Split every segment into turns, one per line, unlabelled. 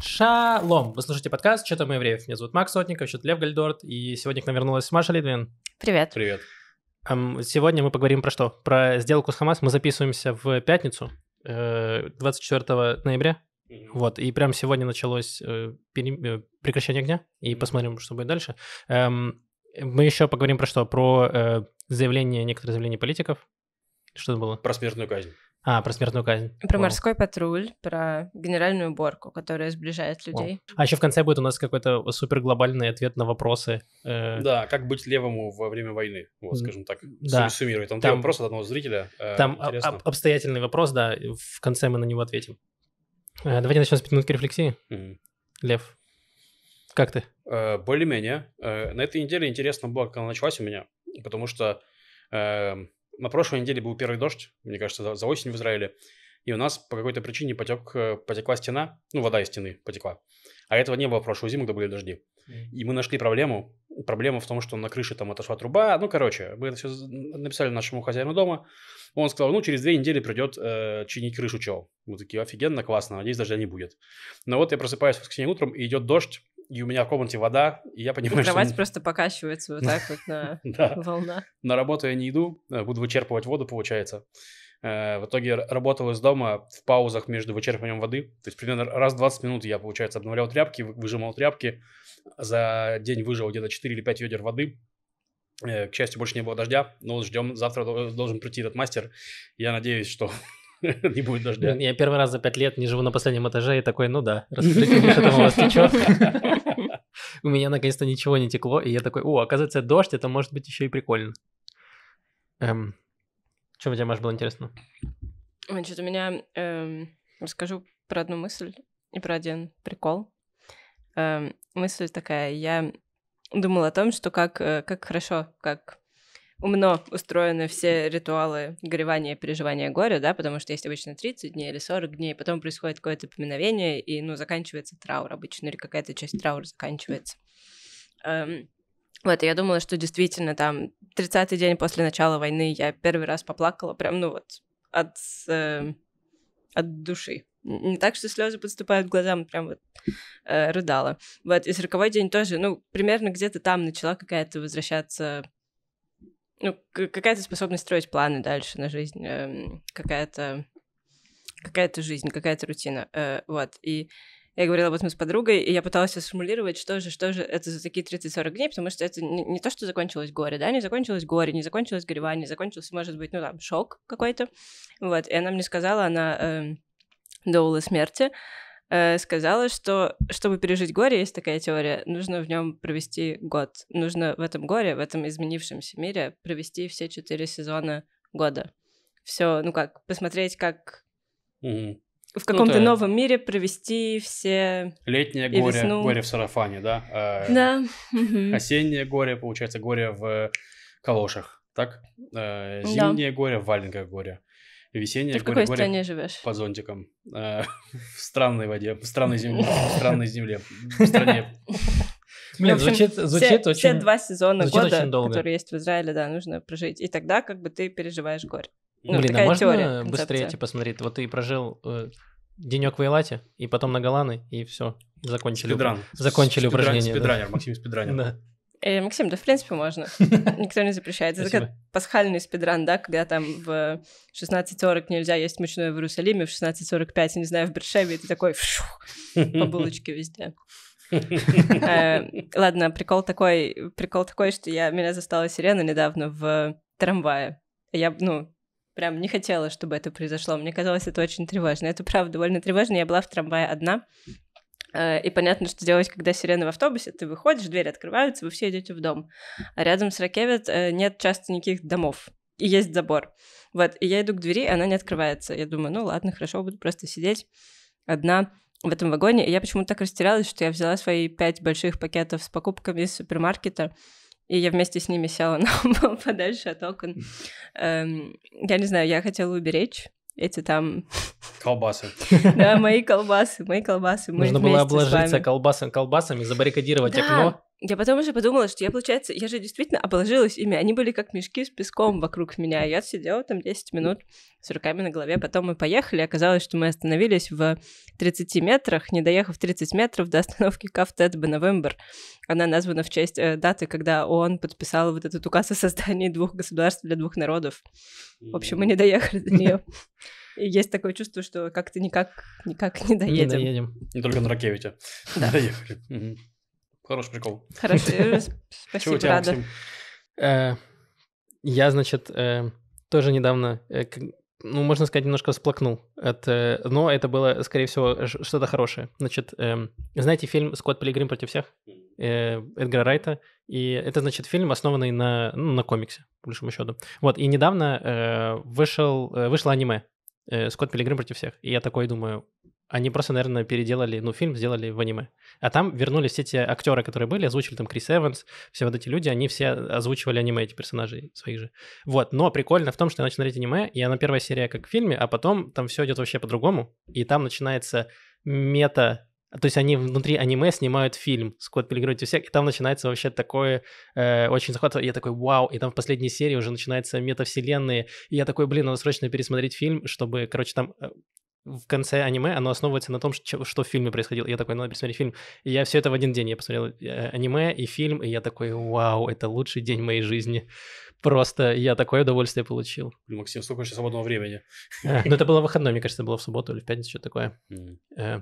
Шалом! Вы слушаете подкаст «Что там евреев?» Меня зовут Макс Сотников, счет Лев Гальдорт, и сегодня к нам вернулась Маша Литвин. Привет. Привет. Эм, сегодня мы поговорим про что? Про сделку с Хамас. Мы записываемся в пятницу, 24 э, ноября. Вот, и прямо сегодня началось э, э, прекращение огня, и посмотрим, что будет дальше. Эм, мы еще поговорим про что? Про заявление, некоторые заявления политиков. Что это было? Про смертную казнь. А, про смертную казнь. Про Понял. морской
патруль, про генеральную уборку, которая сближает людей.
О. А еще в конце будет у нас какой-то супер глобальный ответ на вопросы. Э...
Да, как быть левому во время войны, вот, скажем так, да. суммирует. Там, там вопрос от одного зрителя. Э, там об- обстоятельный вопрос, да, в
конце мы на него ответим. Э, давайте начнем с минутки рефлексии. mm Лев, как ты?
Э, более-менее. Э, на этой неделе интересно было, как она началась у меня, потому что... Э, на прошлой неделе был первый дождь, мне кажется, за, за осень в Израиле. И у нас по какой-то причине потек, э, потекла стена, ну, вода из стены потекла. А этого не было в прошлую зиму, когда были дожди. И мы нашли проблему. Проблема в том, что на крыше там отошла труба. Ну, короче, мы это все написали нашему хозяину дома. Он сказал, ну, через две недели придет э, чинить крышу чел. Мы такие, офигенно, классно, надеюсь, дождя не будет. Но вот я просыпаюсь в воскресенье утром, и идет дождь и у меня в комнате вода, и я понимаю, и кровать что... просто покачивается вот так вот на волна. На работу я не иду, э, буду вычерпывать воду, получается. Э, в итоге работал из дома в паузах между вычерпыванием воды. То есть примерно раз в 20 минут я, получается, обновлял тряпки, выжимал тряпки. За день выжил где-то 4 или 5 ведер воды. Э, к счастью, больше не было дождя. Но вот ждем, завтра должен прийти этот мастер. Я надеюсь, что
не будет дождя. Я первый раз за пять лет не живу на последнем этаже и такой, ну да, расскажите, что там у вас течет. у меня наконец-то ничего не текло, и я такой, о, оказывается, дождь, это может быть еще и прикольно. Эм, что у тебя, Маш, было интересно?
Ой, то у меня... Эм, расскажу про одну мысль и про один прикол. Эм, мысль такая, я думала о том, что как, э, как хорошо, как умно устроены все ритуалы горевания и переживания горя, да, потому что есть обычно 30 дней или 40 дней, потом происходит какое-то поминовение, и, ну, заканчивается траур обычно, или какая-то часть траура заканчивается. Эм, вот, я думала, что действительно там 30-й день после начала войны я первый раз поплакала, прям, ну, вот, от, э, от души. Не так, что слезы подступают к глазам, прям вот э, рыдала. Вот, и сороковой день тоже, ну, примерно где-то там начала какая-то возвращаться ну, какая-то способность строить планы дальше на жизнь, э, какая-то какая-то жизнь, какая-то рутина, э, вот, и я говорила об этом с подругой, и я пыталась сформулировать, что же, что же это за такие 30-40 дней, потому что это не, не то, что закончилось горе, да, не закончилось горе, не закончилось горевание, закончился, может быть, ну, там, шок какой-то, вот, и она мне сказала, она э, эм, доула смерти, Э, сказала, что чтобы пережить горе, есть такая теория, нужно в нем провести год. Нужно в этом горе, в этом изменившемся мире провести все четыре сезона года. Все, ну как, посмотреть, как угу. в ну, каком-то ну, новом мире провести все... Летнее и горе, весну. горе в
сарафане, да? Э, да. Угу. Осеннее горе, получается, горе в калошах, так? Э, зимнее да. горе в валенках горе. Весенняя Ты в какой горе, стране горе, живешь? Под зонтиком. Э, в странной воде, в странной земле, в странной земле, в стране. Блин, звучит, звучит все, очень... Все два сезона года, которые
есть в Израиле, да, нужно прожить. И тогда как бы ты переживаешь горе. Ну, Блин, а такая а можно теория, концепция. быстрее
типа смотреть? Вот ты прожил э, денек в Эйлате, и потом на Галаны, и все, закончили, спидран. закончили спидран, упражнение. Спидранер, да. Максим Спидранер. Да.
Э, Максим, да в принципе можно. Никто не запрещает. Это как пасхальный спидран, да, когда там в 16.40 нельзя есть мучное в Иерусалиме, в 16.45, не знаю, в Бершеве, ты такой по булочке везде. Э, ладно, прикол такой, прикол такой, что я, меня застала сирена недавно в трамвае. Я, ну, прям не хотела, чтобы это произошло. Мне казалось это очень тревожно. Это правда довольно тревожно. Я была в трамвае одна, Э, и понятно, что делать, когда сирены в автобусе, ты выходишь, двери открываются, вы все идете в дом. А рядом с Ракевит э, нет часто никаких домов, и есть забор. Вот, и я иду к двери, она не открывается. Я думаю, ну ладно, хорошо, буду просто сидеть одна в этом вагоне. И я почему-то так растерялась, что я взяла свои пять больших пакетов с покупками из супермаркета, и я вместе с ними села на подальше от окон. Эм, я не знаю, я хотела уберечь эти там... Колбасы. Да, мои колбасы, мои колбасы. Нужно было обложиться
колбасами, колбасами, забаррикадировать окно.
Я потом уже подумала, что я, получается, я же действительно обложилась ими. Они были как мешки с песком вокруг меня. Я сидела там 10 минут с руками на голове. Потом мы поехали. Оказалось, что мы остановились в 30 метрах, не доехав 30 метров до остановки Кафтет Бенавембер. Она названа в честь э, даты, когда он подписал вот этот указ о создании двух государств для двух народов. В общем, мы не доехали до нее. И есть такое чувство, что как-то никак, никак не доедем. Не
доедем. Не только на Ракевича. Да. Доехали. Хороший прикол. Хорошо,
э, спасибо, э, Я, значит, э, тоже недавно, ну, можно сказать, немножко всплакнул. От, но это было, скорее всего, что-то хорошее. Значит, эм, знаете фильм «Скотт Пилигрим против всех» Эдгара Райта? И это, значит, фильм, основанный на, ну, на комиксе, по большому счету. Вот, и недавно вышел, вышло аниме «Скотт Пилигрим против всех». И я такой думаю, они просто, наверное, переделали, ну, фильм сделали в аниме. А там вернулись все те актеры, которые были, озвучили там Крис Эванс, все вот эти люди, они все озвучивали аниме, эти персонажи своих же. Вот, но прикольно в том, что я начал смотреть аниме, и она первая серия как в фильме, а потом там все идет вообще по-другому, и там начинается мета то есть они внутри аниме снимают фильм «Скотт Пилигрим и всех», и там начинается вообще такое э, очень захватывающее. Я такой «Вау!» И там в последней серии уже начинается метавселенные. И я такой «Блин, надо срочно пересмотреть фильм, чтобы, короче, там э, в конце аниме, оно основывается на том, что, что в фильме происходило. Я такой, «Ну, надо посмотреть фильм. И я все это в один день. Я посмотрел э, аниме и фильм, и я такой, вау, это лучший день моей жизни. Просто я такое удовольствие получил. Блин, Максим, сколько сейчас свободного времени? А, ну, это было выходной, мне кажется, было в субботу или в пятницу, что такое. Э,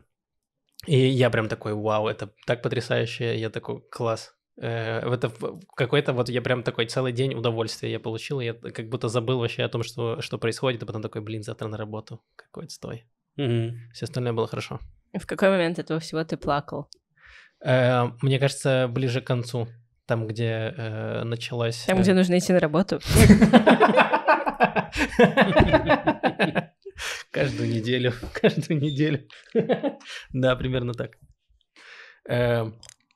и я прям такой, вау, это так потрясающе. Я такой, класс, Э, это какой-то вот я прям такой целый день удовольствия я получил, я как будто забыл вообще о том, что, что происходит, а потом такой, блин, завтра на работу, какой то стой. Угу. Все остальное было хорошо.
В какой момент этого всего ты плакал?
Э, мне кажется, ближе к концу, там, где э, началась... Там, э, где
нужно идти на работу.
Каждую неделю, каждую неделю. Да, примерно так.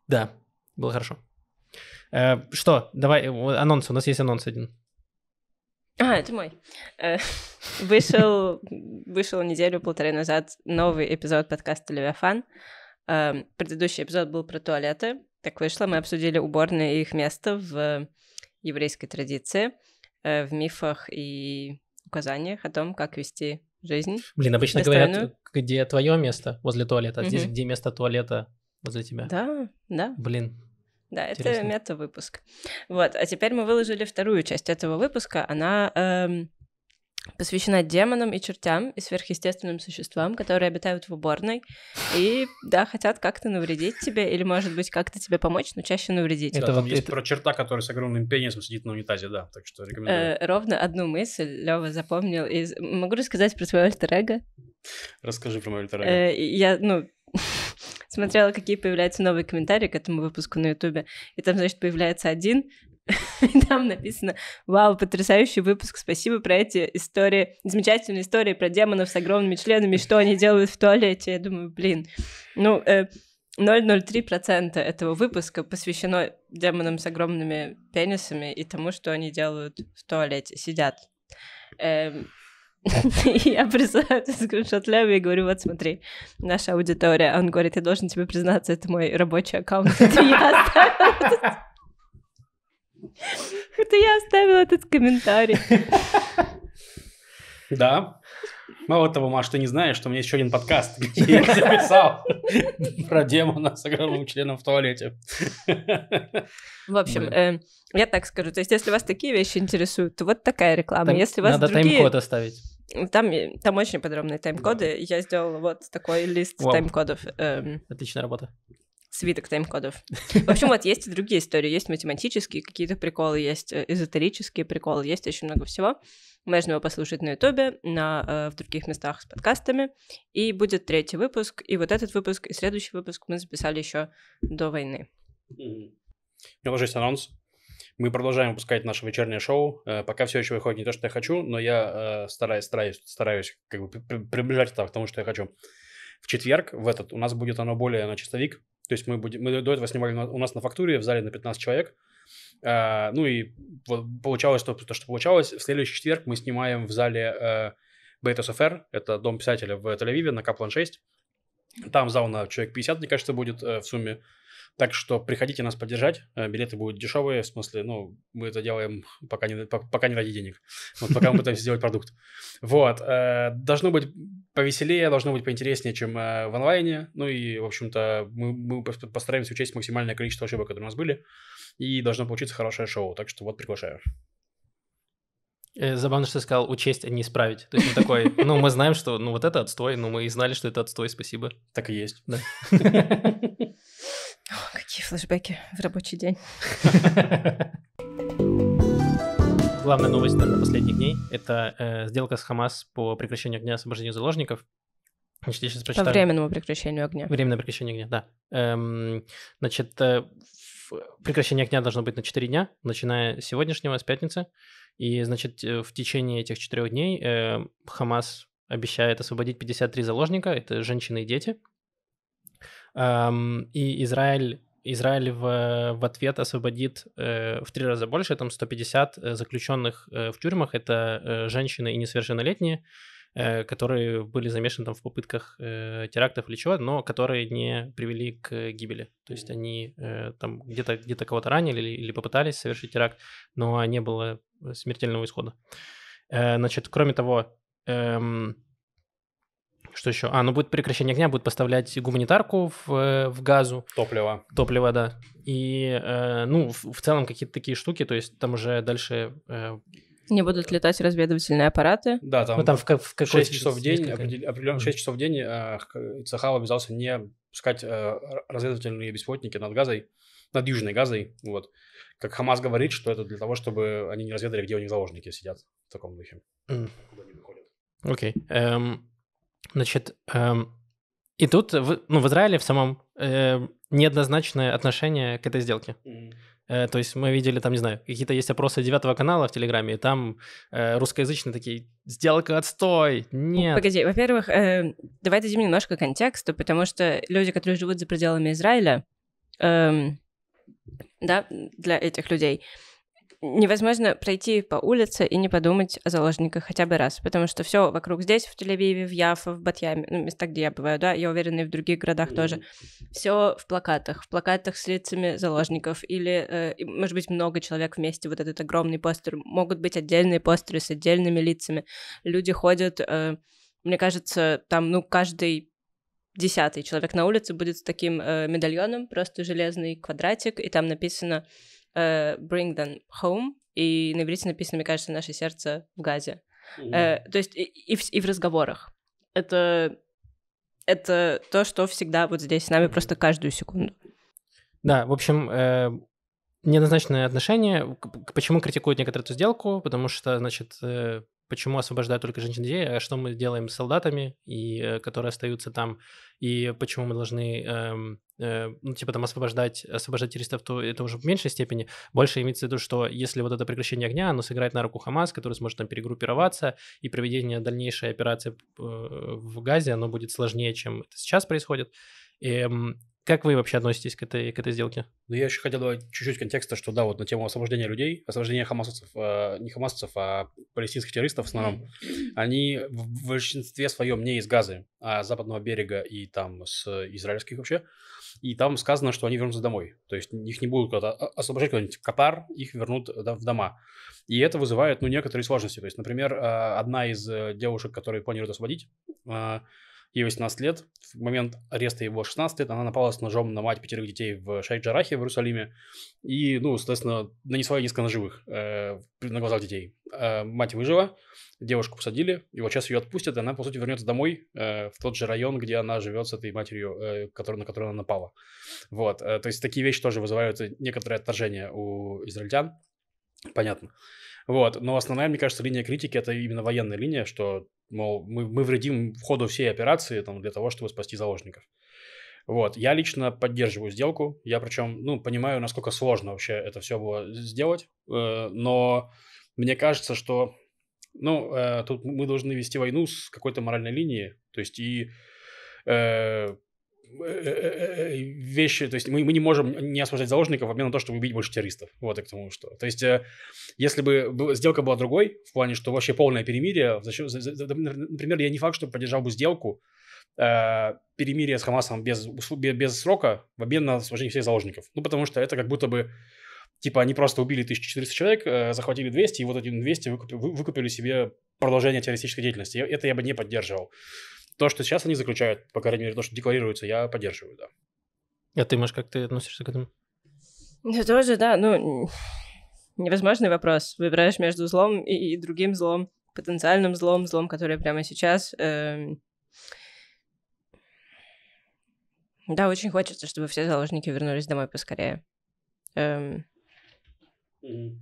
Да, было хорошо. Э, что, давай, э, анонс, у нас есть анонс один.
А, это мой. Э, вышел, вышел неделю-полторы назад новый эпизод подкаста «Левиафан». Э, предыдущий эпизод был про туалеты. Так вышло, мы обсудили уборные и их место в еврейской традиции, в мифах и указаниях о том, как вести жизнь. Блин, обычно говорят,
где твое место возле туалета, а здесь где место туалета возле тебя. Да,
да. Блин, да, это мета-выпуск. Вот, а теперь мы выложили вторую часть этого выпуска. Она эм, посвящена демонам и чертям и сверхъестественным существам, которые обитают в уборной и, да, хотят как-то навредить тебе или, может быть, как-то тебе помочь, но чаще навредить. Это да, вот есть это...
про черта, который с огромным пенисом сидит на унитазе, да, так что рекомендую. Э,
ровно одну мысль Лева запомнил. Из... Могу рассказать про своего альтер -эго? Расскажи про моего альтер -эго. Э, я, ну, смотрела, какие появляются новые комментарии к этому выпуску на Ютубе, и там, значит, появляется один, и там написано «Вау, потрясающий выпуск, спасибо про эти истории, замечательные истории про демонов с огромными членами, что они делают в туалете». Я думаю, блин, ну, э, 0,03% этого выпуска посвящено демонам с огромными пенисами и тому, что они делают в туалете, сидят. Эм, Я присылаю этот скриншот Лео и говорю, вот смотри, наша аудитория. Он говорит, я должен тебе признаться, это мой рабочий аккаунт. Это я оставил этот комментарий.
Да. Мало того, Маш, ты не знаешь, что у меня еще один подкаст, где я записал про демона с огромным членом в туалете. В общем,
э, я так скажу. То есть, если вас такие вещи интересуют, то вот такая реклама. Там если вас надо другие... тайм-код оставить. Там, э, там очень подробные тайм-коды. Да. Я сделала вот такой лист Вау. тайм-кодов. Эм, Отличная работа. Свиток тайм-кодов. В общем, вот есть и другие истории. Есть математические какие-то приколы, есть э, эзотерические приколы, есть очень много всего. Можно его послушать на Ютубе, на, э, в других местах с подкастами. И будет третий выпуск. И вот этот выпуск, и следующий выпуск мы записали еще до войны.
У меня тоже есть анонс. Мы продолжаем выпускать наше вечернее шоу. Э, пока все еще выходит не то, что я хочу, но я э, стараюсь, стараюсь, стараюсь как бы приближать это к тому, что я хочу. В четверг, в этот, у нас будет оно более на чистовик. То есть мы, будем, мы до этого снимали у нас на фактуре в зале на 15 человек. Э, ну и вот получалось то, то, что получалось. В следующий четверг мы снимаем в зале э, Beta это дом писателя в Тель-Авиве на Каплан 6. Там зал на человек 50, мне кажется, будет в сумме. Так что приходите нас поддержать. Э, билеты будут дешевые, в смысле, ну, мы это делаем пока не, пока не ради денег. Вот пока мы пытаемся сделать продукт. Вот. Э, должно быть повеселее, должно быть поинтереснее, чем э, в онлайне. Ну и, в общем-то, мы, мы постараемся учесть максимальное количество ошибок, которые у нас были. И должно получиться хорошее шоу. Так что вот приглашаю.
Забавно, что ты сказал учесть, а не исправить. То есть он такой, ну, мы знаем, что ну вот это отстой, но мы и знали, что это отстой, спасибо. Так и есть. Да. О, какие
флешбеки в рабочий день.
Главная новость, наверное, последних дней — это э, сделка с Хамас по прекращению огня и освобождению заложников. Значит, я сейчас прочитаю. По временному
прекращению огня. Временное
прекращение огня, да. Эм, значит, э, прекращение огня должно быть на 4 дня, начиная с сегодняшнего, с пятницы. И, значит, э, в течение этих 4 дней э, Хамас обещает освободить 53 заложника, это женщины и дети — и Израиль Израиль в, в ответ освободит э, в три раза больше, там 150 э, заключенных э, в тюрьмах, это э, женщины и несовершеннолетние, э, которые были замешаны там в попытках э, терактов или чего, но которые не привели к гибели. То есть они э, там где-то где кого-то ранили или, или попытались совершить теракт, но не было э, смертельного исхода. Э, значит, кроме того, эм, что еще? А, ну будет прекращение огня, будет поставлять гуманитарку в, э, в газу. Топливо. Топливо, да. И, э, ну, в, в целом какие-то такие штуки, то есть там уже дальше... Э,
не будут летать разведывательные аппараты. Да, там,
ну, там в, в 6 часов в день, определенно а, 6 часов в день э, Сахал обязался не пускать э, разведывательные беспилотники над газой, над южной газой, вот. Как Хамас говорит, что это для того, чтобы они не разведали, где у них заложники сидят в таком духе.
Окей. Mm. Okay. Um... Значит, эм, и тут в, ну, в Израиле в самом э, неоднозначное отношение к этой сделке. Mm-hmm. Э, то есть мы видели там, не знаю, какие-то есть опросы девятого канала в Телеграме, и там э, русскоязычные такие «сделка отстой, нет». Погоди,
во-первых, э, давай дадим немножко контекста, потому что люди, которые живут за пределами Израиля, э, да, для этих людей – невозможно пройти по улице и не подумать о заложниках хотя бы раз, потому что все вокруг здесь, в Тель-Авиве, в Яфа, в Батьяме, ну, места, где я бываю, да, я уверена, и в других городах mm-hmm. тоже. Все в плакатах, в плакатах с лицами заложников, или, э, может быть, много человек вместе, вот этот огромный постер, могут быть отдельные постеры с отдельными лицами. Люди ходят, э, мне кажется, там, ну, каждый десятый человек на улице будет с таким э, медальоном, просто железный квадратик, и там написано э, Bring Them Home, и на иврите написано, мне кажется, «Наше сердце в газе». Mm. -hmm. то есть и, и, в, и в разговорах. Это, это то, что всегда вот здесь с нами просто каждую секунду.
Да, в общем, э, неоднозначное отношение. Почему критикуют некоторую эту сделку? Потому что, значит, э, почему освобождают только женщин-детей, а что мы делаем с солдатами, и, э, которые остаются там, и почему мы должны, эм, э, ну, типа, там, освобождать, освобождать террористов, то это уже в меньшей степени. Больше имеется в виду, что если вот это прекращение огня, оно сыграет на руку Хамас, который сможет там перегруппироваться, и проведение дальнейшей операции э, в Газе, оно будет сложнее, чем это сейчас происходит. И, эм, как вы вообще относитесь к этой, к этой сделке?
Ну, я еще хотел добавить чуть-чуть контекста, что да, вот на тему освобождения людей, освобождения хамасовцев, э, не хамасовцев, а палестинских террористов в основном, они в большинстве своем не из Газы, а с западного берега и там с израильских вообще. И там сказано, что они вернутся домой. То есть их не будут куда-то а, освобождать куда-нибудь Катар, их вернут да, в дома. И это вызывает, ну, некоторые сложности. То есть, например, э, одна из э, девушек, которые планируют освободить, э, Ей 18 лет. В момент ареста его 16 лет она напала с ножом на мать пятерых детей в Шайджарахе в Иерусалиме. И, ну, соответственно, нанесла несколько ножевых э, на глазах детей. Э, мать выжила, девушку посадили, и вот сейчас ее отпустят, и она, по сути, вернется домой э, в тот же район, где она живет с этой матерью, э, который, на которую она напала. Вот, э, то есть такие вещи тоже вызывают некоторое отторжение у израильтян. Понятно. Вот, но основная, мне кажется, линия критики это именно военная линия, что, мол, мы, мы вредим в ходу всей операции там, для того, чтобы спасти заложников. Вот, я лично поддерживаю сделку, я причем, ну, понимаю, насколько сложно вообще это все было сделать, э, но мне кажется, что, ну, э, тут мы должны вести войну с какой-то моральной линией, то есть и э, Э, вещи, то есть мы, мы не можем не освобождать заложников в обмен на то, чтобы убить больше террористов. Вот и к тому, что. То есть, э, если бы сделка была другой, в плане, что вообще полное перемирие, например, я не факт, что поддержал бы сделку, э, перемирие с Хамасом без, без, без срока в обмен на освобождение всех заложников. Ну, потому что это как будто бы, типа, они просто убили 1400 человек, э, захватили 200, и вот эти 200 выкупили, выкупили себе продолжение террористической деятельности. Это я бы не поддерживал то, что сейчас они заключают, по крайней мере, то, что декларируется, я поддерживаю, да.
А ты, Маш, как ты относишься к этому? Я тоже,
да, ну, невозможный вопрос. Выбираешь между злом и, другим злом, потенциальным злом, злом, который прямо сейчас. Эм, да, очень хочется, чтобы все заложники вернулись домой поскорее. Эм...
Mm-hmm.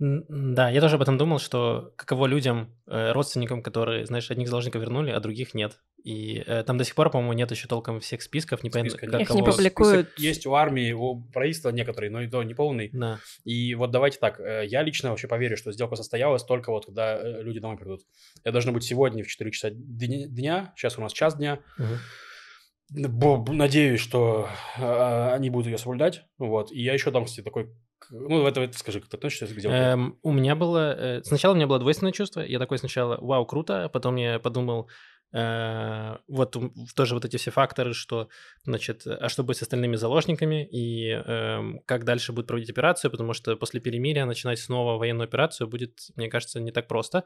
Да, я тоже об этом думал, что каково людям, э, родственникам, которые, знаешь, одних заложников вернули, а других нет. И э, там до сих пор, по-моему, нет еще толком всех списков, не понятно, как Их не публикуют.
Список есть у армии, у правительства некоторые, но и то не полный. Да. И вот давайте так, э, я лично вообще поверю, что сделка состоялась только вот, когда э, люди домой придут. Это должно быть сегодня в 4 часа дня, сейчас у нас час дня. Угу. Надеюсь, что э, они будут ее соблюдать. Вот. И я еще там, кстати, такой ну, это, это скажи, как ты относишься к сделке? Эм,
у меня было... Э, сначала у меня было двойственное чувство. Я такой сначала, вау, круто. А потом я подумал, э, вот тоже вот эти все факторы, что, значит, а что будет с остальными заложниками и э, как дальше будет проводить операцию, потому что после перемирия начинать снова военную операцию будет, мне кажется, не так просто.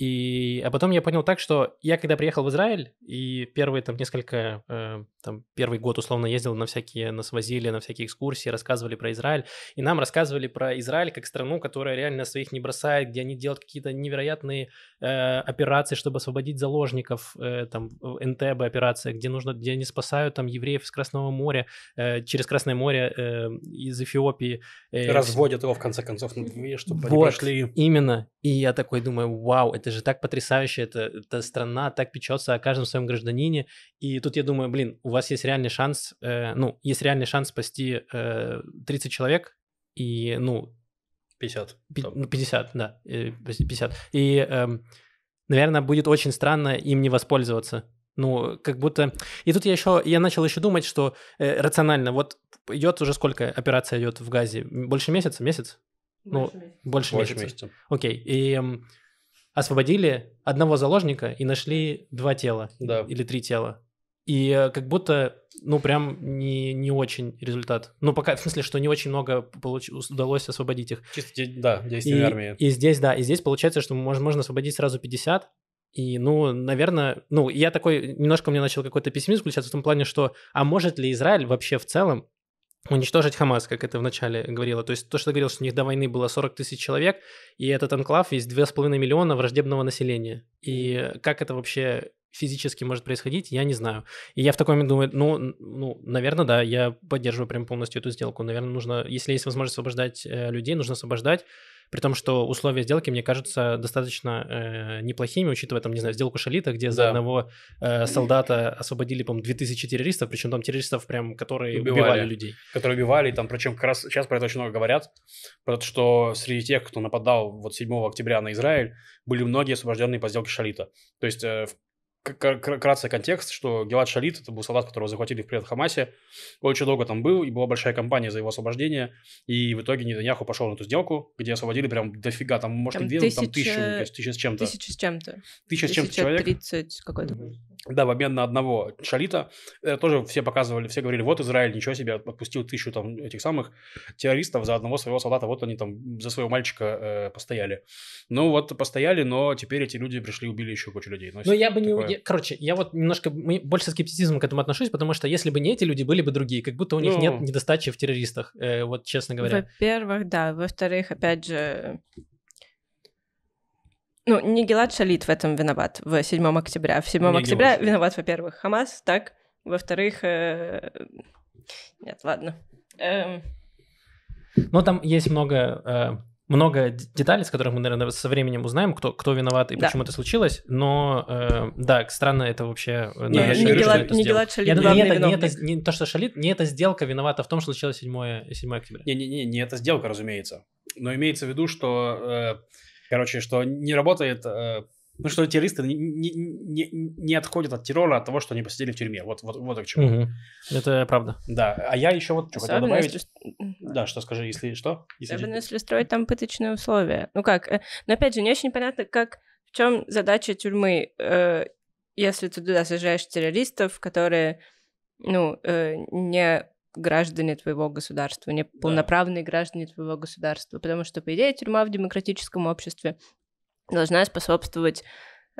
И, а потом я понял так, что я когда приехал в Израиль, и первые там несколько, э, там первый год условно ездил на всякие, нас возили на всякие экскурсии, рассказывали про Израиль, и нам рассказывали про Израиль как страну, которая реально своих не бросает, где они делают какие-то невероятные э, операции, чтобы освободить заложников, э, там НТБ операция, где нужно, где они спасают там евреев из Красного моря, э, через Красное море э, из Эфиопии. Э, Разводят
его в конце концов, чтобы вот, они
прошли. именно. И я такой думаю, вау, это это же так потрясающе, это, эта страна так печется о каждом своем гражданине. И тут я думаю, блин, у вас есть реальный шанс, э, ну, есть реальный шанс спасти э, 30 человек, и, ну... 50. 50, 50 да, 50. Э, и, э, эм, наверное, будет очень странно им не воспользоваться. Ну, как будто... И тут я еще... Я начал еще думать, что э, рационально, вот идет уже сколько операция идет в Газе? Больше месяца? Месяц? Больше ну, месяца. больше, больше месяца. месяца. Окей. И эм, освободили одного заложника и нашли два тела да. или три тела. И э, как будто, ну, прям не, не очень результат. Ну, пока, в смысле, что не очень много получ... удалось освободить их. Чисто, да, действия и, армии. И здесь, да, и здесь получается, что можно, можно освободить сразу 50, и, ну, наверное, ну, я такой, немножко мне начал какой-то пессимизм включаться в том плане, что, а может ли Израиль вообще в целом уничтожить Хамас, как это вначале говорила. То есть то, что говорил, что у них до войны было 40 тысяч человек, и этот анклав есть 2,5 миллиона враждебного населения. И как это вообще физически может происходить, я не знаю. И я в такой момент думаю, ну, ну, наверное, да, я поддерживаю прям полностью эту сделку. Наверное, нужно, если есть возможность освобождать э, людей, нужно освобождать. При том, что условия сделки, мне кажется, достаточно э, неплохими, учитывая, там, не знаю, сделку Шалита, где да. за одного э, солдата освободили, по-моему, 2000
террористов, причем там террористов прям, которые убивали, убивали людей. Которые убивали, там, причем как раз сейчас про это очень много говорят, потому что среди тех, кто нападал вот 7 октября на Израиль, были многие освобожденные по сделке Шалита. То есть э, кратко контекст, что Гелат Шалит, это был солдат, которого захватили в привет Хамасе, очень долго там был, и была большая кампания за его освобождение, и в итоге Нетаньяху пошел на эту сделку, где освободили прям дофига, там, может, там, две, ну, тысяча... там тысячу, тысяча с чем-то. Тысяча с чем-то. Тысяча с чем-то человек. тридцать какой-то. Да, в обмен на одного Шалита. Это тоже все показывали, все говорили, вот Израиль, ничего себе, отпустил тысячу там этих самых террористов за одного своего солдата, вот они там за своего мальчика э, постояли. Ну вот, постояли, но теперь эти люди пришли, убили еще кучу людей. Но, но я бы такое... не,
короче, я вот немножко больше скептицизма к этому отношусь, потому что если бы не эти люди, были бы другие, как будто у них ну... нет недостачи в террористах, э, вот честно говоря.
Во-первых, да, во-вторых, опять же, ну, не Гелат Шалит в этом виноват, в 7 октября. В 7 не октября Гелат. виноват, во-первых, Хамас, так, во-вторых, э... нет, ладно. Эм...
Ну, там есть много... Э много деталей, с которых мы, наверное, со временем узнаем, кто, кто виноват и да. почему это случилось, но э, да, странно это вообще... Э, не, наверное, не, это не Гелат Шалит не, не, это, не, это, не то, что Шалит, не эта сделка виновата в том, что случилось 7, 7 октября.
Не-не-не, не эта сделка, разумеется. Но имеется в виду, что, э, короче, что не работает... Э, ну, что террористы не, не, не не отходят от террора от того, что они посидели в тюрьме. Вот, вот, вот к чему. Угу. Это правда. Да. А я еще вот что хотел добавить. Если... Да, что скажи, если что? Если... Особенно
если строить там пыточные условия. Ну как? Э, но опять же, не очень понятно, как в чем задача тюрьмы, э, если ты туда сажаешь террористов, которые, ну, э, не граждане твоего государства, не полноправные да. граждане твоего государства, потому что, по идее, тюрьма в демократическом обществе должна способствовать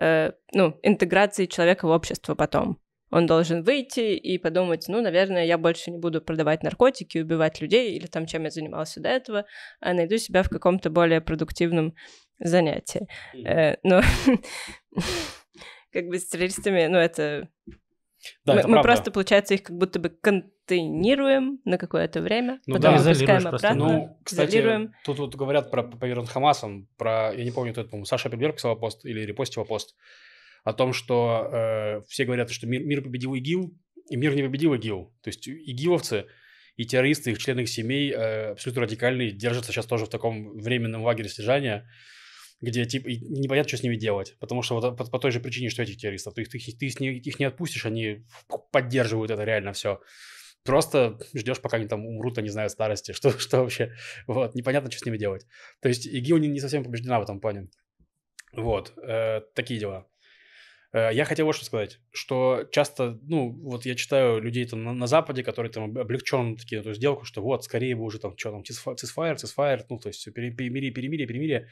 э, ну, интеграции человека в общество потом. Он должен выйти и подумать, ну, наверное, я больше не буду продавать наркотики, убивать людей или там, чем я занимался до этого, а найду себя в каком-то более продуктивном занятии. Э, но ну, как бы с террористами, ну, это... Да, мы, это мы просто, получается, их как будто бы тренируем на какое-то время, ну, потом да, запускаем обратно, ну, кстати,
Тут вот говорят про поверен Хамасом, про, я не помню, кто это, по-моему, Саша Пербер писал пост или репостил пост, о том, что э, все говорят, что мир, мир победил ИГИЛ, и мир не победил ИГИЛ. То есть ИГИЛовцы и террористы, их члены их семей э, абсолютно радикальные, держатся сейчас тоже в таком временном лагере слежания, где типа непонятно, что с ними делать. Потому что вот по, по той же причине, что этих террористов, ты, ты, ты, ты их не отпустишь, они поддерживают это реально все. Просто ждешь, пока они там умрут, а не знаю, старости, что, что вообще. Вот, непонятно, что с ними делать. То есть ИГИЛ не, не совсем побеждена в этом плане. Вот, э, такие дела. Э, я хотел вот что сказать, что часто, ну, вот я читаю людей там на, на Западе, которые там облегченно такие эту сделку, что вот, скорее бы уже там, что там, цисфайр, цисфайр, ну, то есть все, перемирие, перемирие, перемирие.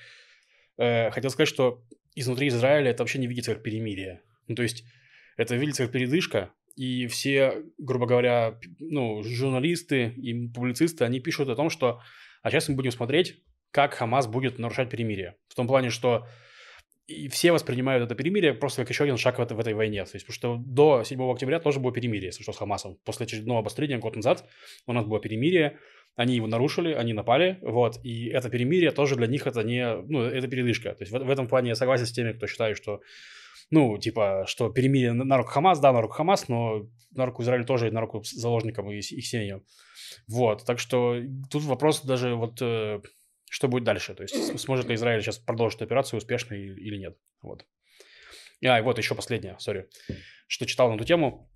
Э, хотел сказать, что изнутри Израиля это вообще не видится как перемирие. Ну, то есть это видится как передышка, и все, грубо говоря, ну, журналисты и публицисты, они пишут о том, что а сейчас мы будем смотреть, как Хамас будет нарушать перемирие. В том плане, что и все воспринимают это перемирие просто как еще один шаг в, это, в этой войне. То есть, потому что до 7 октября тоже было перемирие, если что, с Хамасом. После очередного обострения год назад у нас было перемирие, они его нарушили, они напали, вот, и это перемирие тоже для них это не, ну, это передышка. То есть в, в этом плане я согласен с теми, кто считает, что ну, типа, что перемирие на руку Хамас, да, на руку Хамас, но на руку Израилю тоже, и на руку заложникам и их семьям. Вот, так что тут вопрос даже вот, э, что будет дальше, то есть сможет ли Израиль сейчас продолжить операцию успешно или нет, вот. А, и вот еще последнее, сори, что читал на эту тему.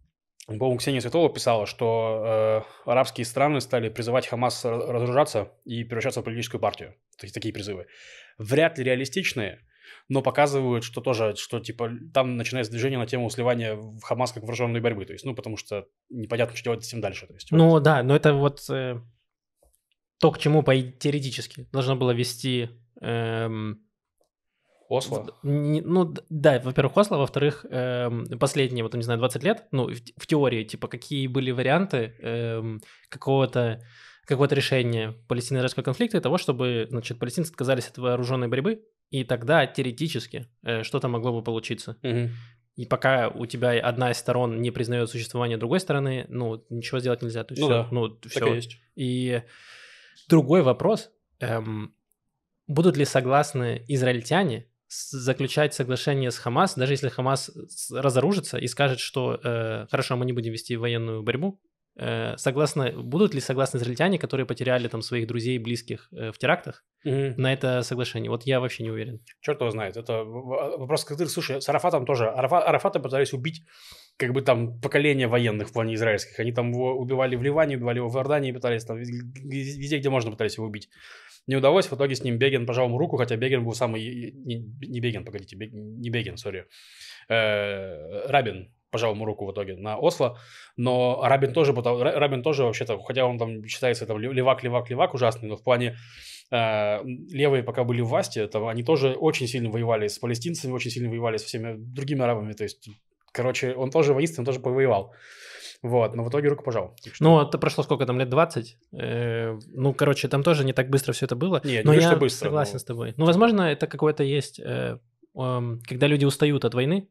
По-моему, Ксения Светлова писала, что э, арабские страны стали призывать Хамас разоружаться и превращаться в политическую партию. То есть такие призывы. Вряд ли реалистичные, но показывают, что тоже, что типа там начинается движение на тему сливания в Хамас как вооруженной борьбы, то есть, ну, потому что непонятно, что делать с этим дальше. То
есть, ну, вот. да, но это вот э, то, к чему по теоретически
должно было вести... Эм... Осло?
ну, да, во-первых, Осло, во-вторых, эм, последние, вот, не знаю, 20 лет, ну, в, в теории, типа, какие были варианты эм, какого-то какого-то решения палестино-израильского конфликта и того, чтобы, значит, палестинцы отказались от вооруженной борьбы, и тогда теоретически э, что-то могло бы получиться. Угу. И пока у тебя одна из сторон не признает существование другой стороны, ну, ничего сделать нельзя. То есть ну все, да, ну, все. Так и есть. И другой вопрос, эм, будут ли согласны израильтяне заключать соглашение с Хамас, даже если Хамас разоружится и скажет, что э, хорошо, мы не будем вести военную борьбу, Э, согласно, будут ли согласны израильтяне, которые потеряли там своих друзей и близких э, в терактах угу. на это соглашение?
Вот я вообще не уверен. Черт его знает. Это а, вопрос, который, слушай, с Арафатом тоже. Арафат, Арафата пытались убить как бы там поколение военных в плане израильских. Они там его убивали в Ливане, убивали его в Иордании, пытались там везде, где можно пытались его убить. Не удалось, в итоге с ним Бегин пожал ему руку, хотя Бегин был самый... Не, не Бегин, погодите, Бег, не Бегин, сори. Э, Рабин, пожал ему руку в итоге на Осло. Но Рабин тоже, Рабин тоже вообще-то, хотя он там считается там левак, левак, левак ужасный, но в плане э, левые пока были в власти, там, они тоже очень сильно воевали с палестинцами, очень сильно воевали со всеми другими арабами. То есть, короче, он тоже воинственный, он тоже повоевал. Вот, но в итоге руку пожал.
Ну, это а прошло сколько там, лет 20? Э, ну, короче, там тоже не так быстро все это было. Не, но не я быстро, согласен но... с тобой. Ну, возможно, это какое-то есть... Э, эм, когда люди устают от войны,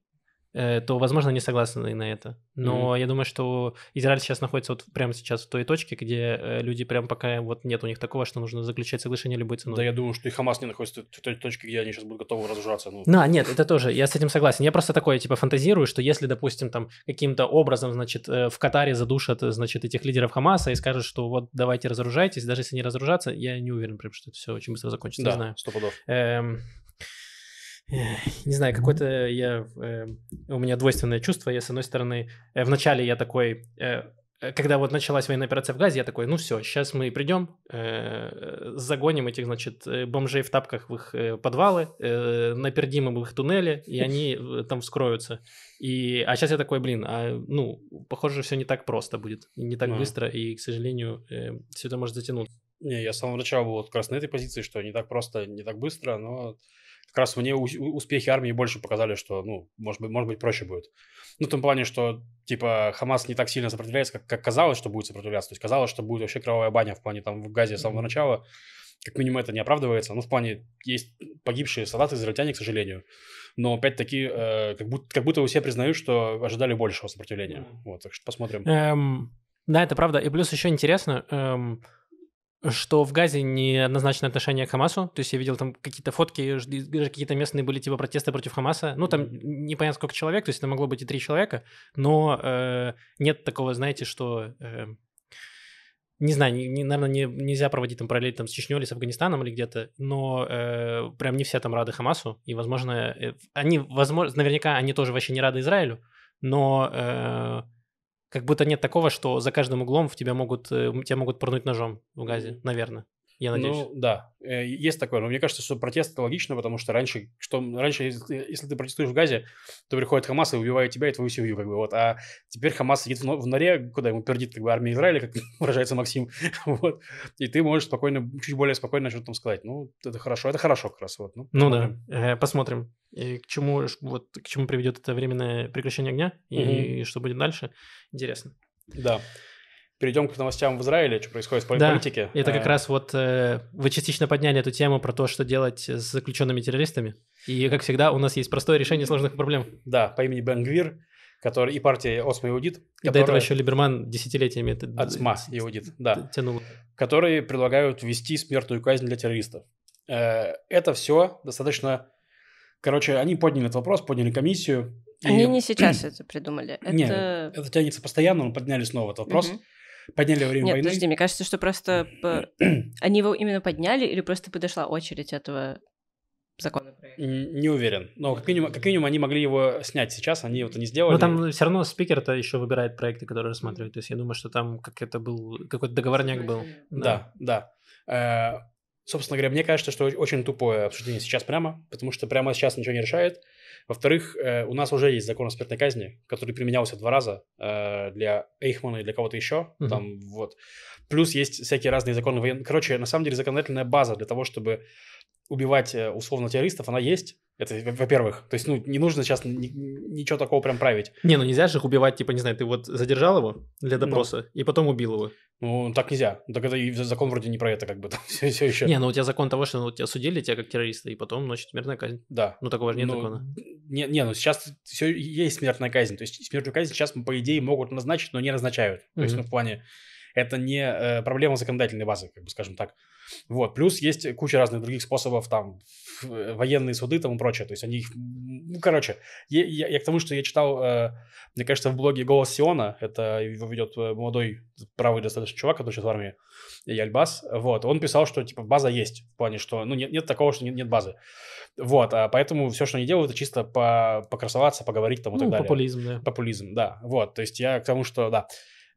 Э, то, возможно, они согласны на это. Но mm-hmm. я думаю, что Израиль сейчас находится вот прямо сейчас в той точке, где э, люди прям пока вот нет у них такого, что нужно заключать
соглашение любой ценой. Да, я думаю, что и Хамас не находится в той точке, где они сейчас будут готовы разжаться. Ну. Да, нет, это тоже,
я с этим согласен. Я просто такое, типа, фантазирую, что если, допустим, там каким-то образом, значит, э, в Катаре задушат, значит, этих лидеров Хамаса и скажут, что вот давайте разоружайтесь, даже если не разоружаться, я не уверен, прям, что это все очень быстро закончится, да, не знаю. сто пудов. Эм, не знаю, какое-то я... Э, у меня двойственное чувство. Я, с одной стороны, э, вначале я такой... Э, э, когда вот началась военная операция в Газе, я такой, ну все, сейчас мы придем, э, загоним этих, значит, бомжей в тапках в их подвалы, э, напердим им в их туннели, и они там вскроются. И, а сейчас я такой, блин, а, ну, похоже, все не так просто будет, не так а. быстро, и, к
сожалению, э, все это может затянуться. Не, я с самого начала был вот как раз на этой позиции, что не так просто, не так быстро, но как раз мне успехи армии больше показали, что, ну, может быть, может быть проще будет. Ну, в том плане, что, типа, Хамас не так сильно сопротивляется, как, как казалось, что будет сопротивляться. То есть казалось, что будет вообще кровавая баня в плане там в Газе с самого начала. Как минимум это не оправдывается. Ну, в плане, есть погибшие солдаты, израильтяне, к сожалению. Но опять-таки, э, как, будто, как будто все признают, что ожидали большего сопротивления. Вот, так что посмотрим.
Эм, да, это правда. И плюс еще интересно, эм, что в Газе неоднозначное отношение к Хамасу. То есть я видел там какие-то фотки, даже какие-то местные были типа протесты против Хамаса. Ну, там непонятно сколько человек, то есть это могло быть и три человека, но э, нет такого, знаете, что... Э, не знаю, не, не, наверное, не, нельзя проводить там параллель там, с Чечней или с Афганистаном или где-то, но э, прям не все там рады Хамасу, и, возможно, э, они, возможно, наверняка они тоже вообще не рады Израилю, но э, как будто нет такого, что за каждым углом в тебя могут, э, тебя могут пронуть ножом в газе, наверное. Я надеюсь. Ну,
да, э, есть такое. Но мне кажется, что протест это логично, потому что раньше, что, раньше если ты протестуешь в Газе, то приходит Хамас и убивает тебя и твою семью, как бы, вот. А теперь Хамас сидит в норе, куда ему пердит, как бы, армия Израиля, как выражается Максим, вот. И ты можешь спокойно, чуть более спокойно что-то там сказать. Ну, это хорошо, это хорошо как раз, вот. Ну,
ну да, посмотрим. Э, и к чему, вот, к чему приведет это временное прекращение огня, угу. и что будет дальше, интересно.
Да перейдем к новостям в Израиле, что происходит в политике. Да, это как э, раз
вот э, вы частично подняли эту тему про то, что делать с заключенными террористами.
И, как всегда, у нас есть
простое решение сложных проблем.
Да, по имени Бенгвир, который и партия Осма Иудит. И до этого еще Либерман десятилетиями это... Иудит, да. Тянул. Которые предлагают ввести смертную казнь для террористов. Э, это все достаточно... Короче, они подняли этот вопрос, подняли комиссию. Они и... не сейчас это придумали. Это... Нет, это тянется постоянно, но подняли снова этот вопрос. Угу. Подняли во время Нет, войны. подожди,
мне кажется, что просто по... они его именно подняли или просто подошла очередь этого
закона? Не уверен. Но как минимум, как минимум они могли его снять сейчас, они вот не сделали. Но
там все равно спикер-то еще выбирает проекты, которые рассматривает.
То есть я думаю, что там как это был какой-то договорняк был. Да, да. да. Э, собственно говоря, мне кажется, что очень тупое обсуждение сейчас прямо, потому что прямо сейчас ничего не решает. Во-вторых, э, у нас уже есть закон о смертной казни, который применялся два раза э, для Эйхмана и для кого-то еще. Угу. Там вот. Плюс есть всякие разные законы военные. Короче, на самом деле законодательная база для того, чтобы убивать э, условно террористов, она есть. Это, во-первых, то есть, ну, не нужно сейчас ни- ничего такого прям править. Не, ну нельзя же их убивать, типа, не знаю, ты вот задержал его для ну. допроса ну. и потом убил его. Ну, так нельзя. Так это и закон вроде не про это, как бы там все, все еще. Не, ну у
тебя закон того, что ну, тебя судили тебя как террориста, и потом ночь смертная казнь. Да. Ну, такого же нет ну, закона.
Не, не, ну сейчас все есть смертная казнь. То есть смертную казнь сейчас, по идее, могут назначить, но не назначают. Mm-hmm. То есть, ну, в плане это не э, проблема законодательной базы, как бы скажем так. Вот. Плюс есть куча разных других способов, там, э, военные суды там и прочее. То есть они их... Ну, короче, я, я, я к тому, что я читал, э, мне кажется, в блоге «Голос Сиона», это его ведет э, молодой правый достаточно чувак, который сейчас в армии, Яльбас, вот, он писал, что, типа, база есть, в плане, что, ну, нет, нет такого, что нет, нет базы. Вот, а поэтому все, что они делают, это чисто по, покрасоваться, поговорить там и ну, так далее. популизм, да. Популизм, да. Вот, то есть я к тому, что, да.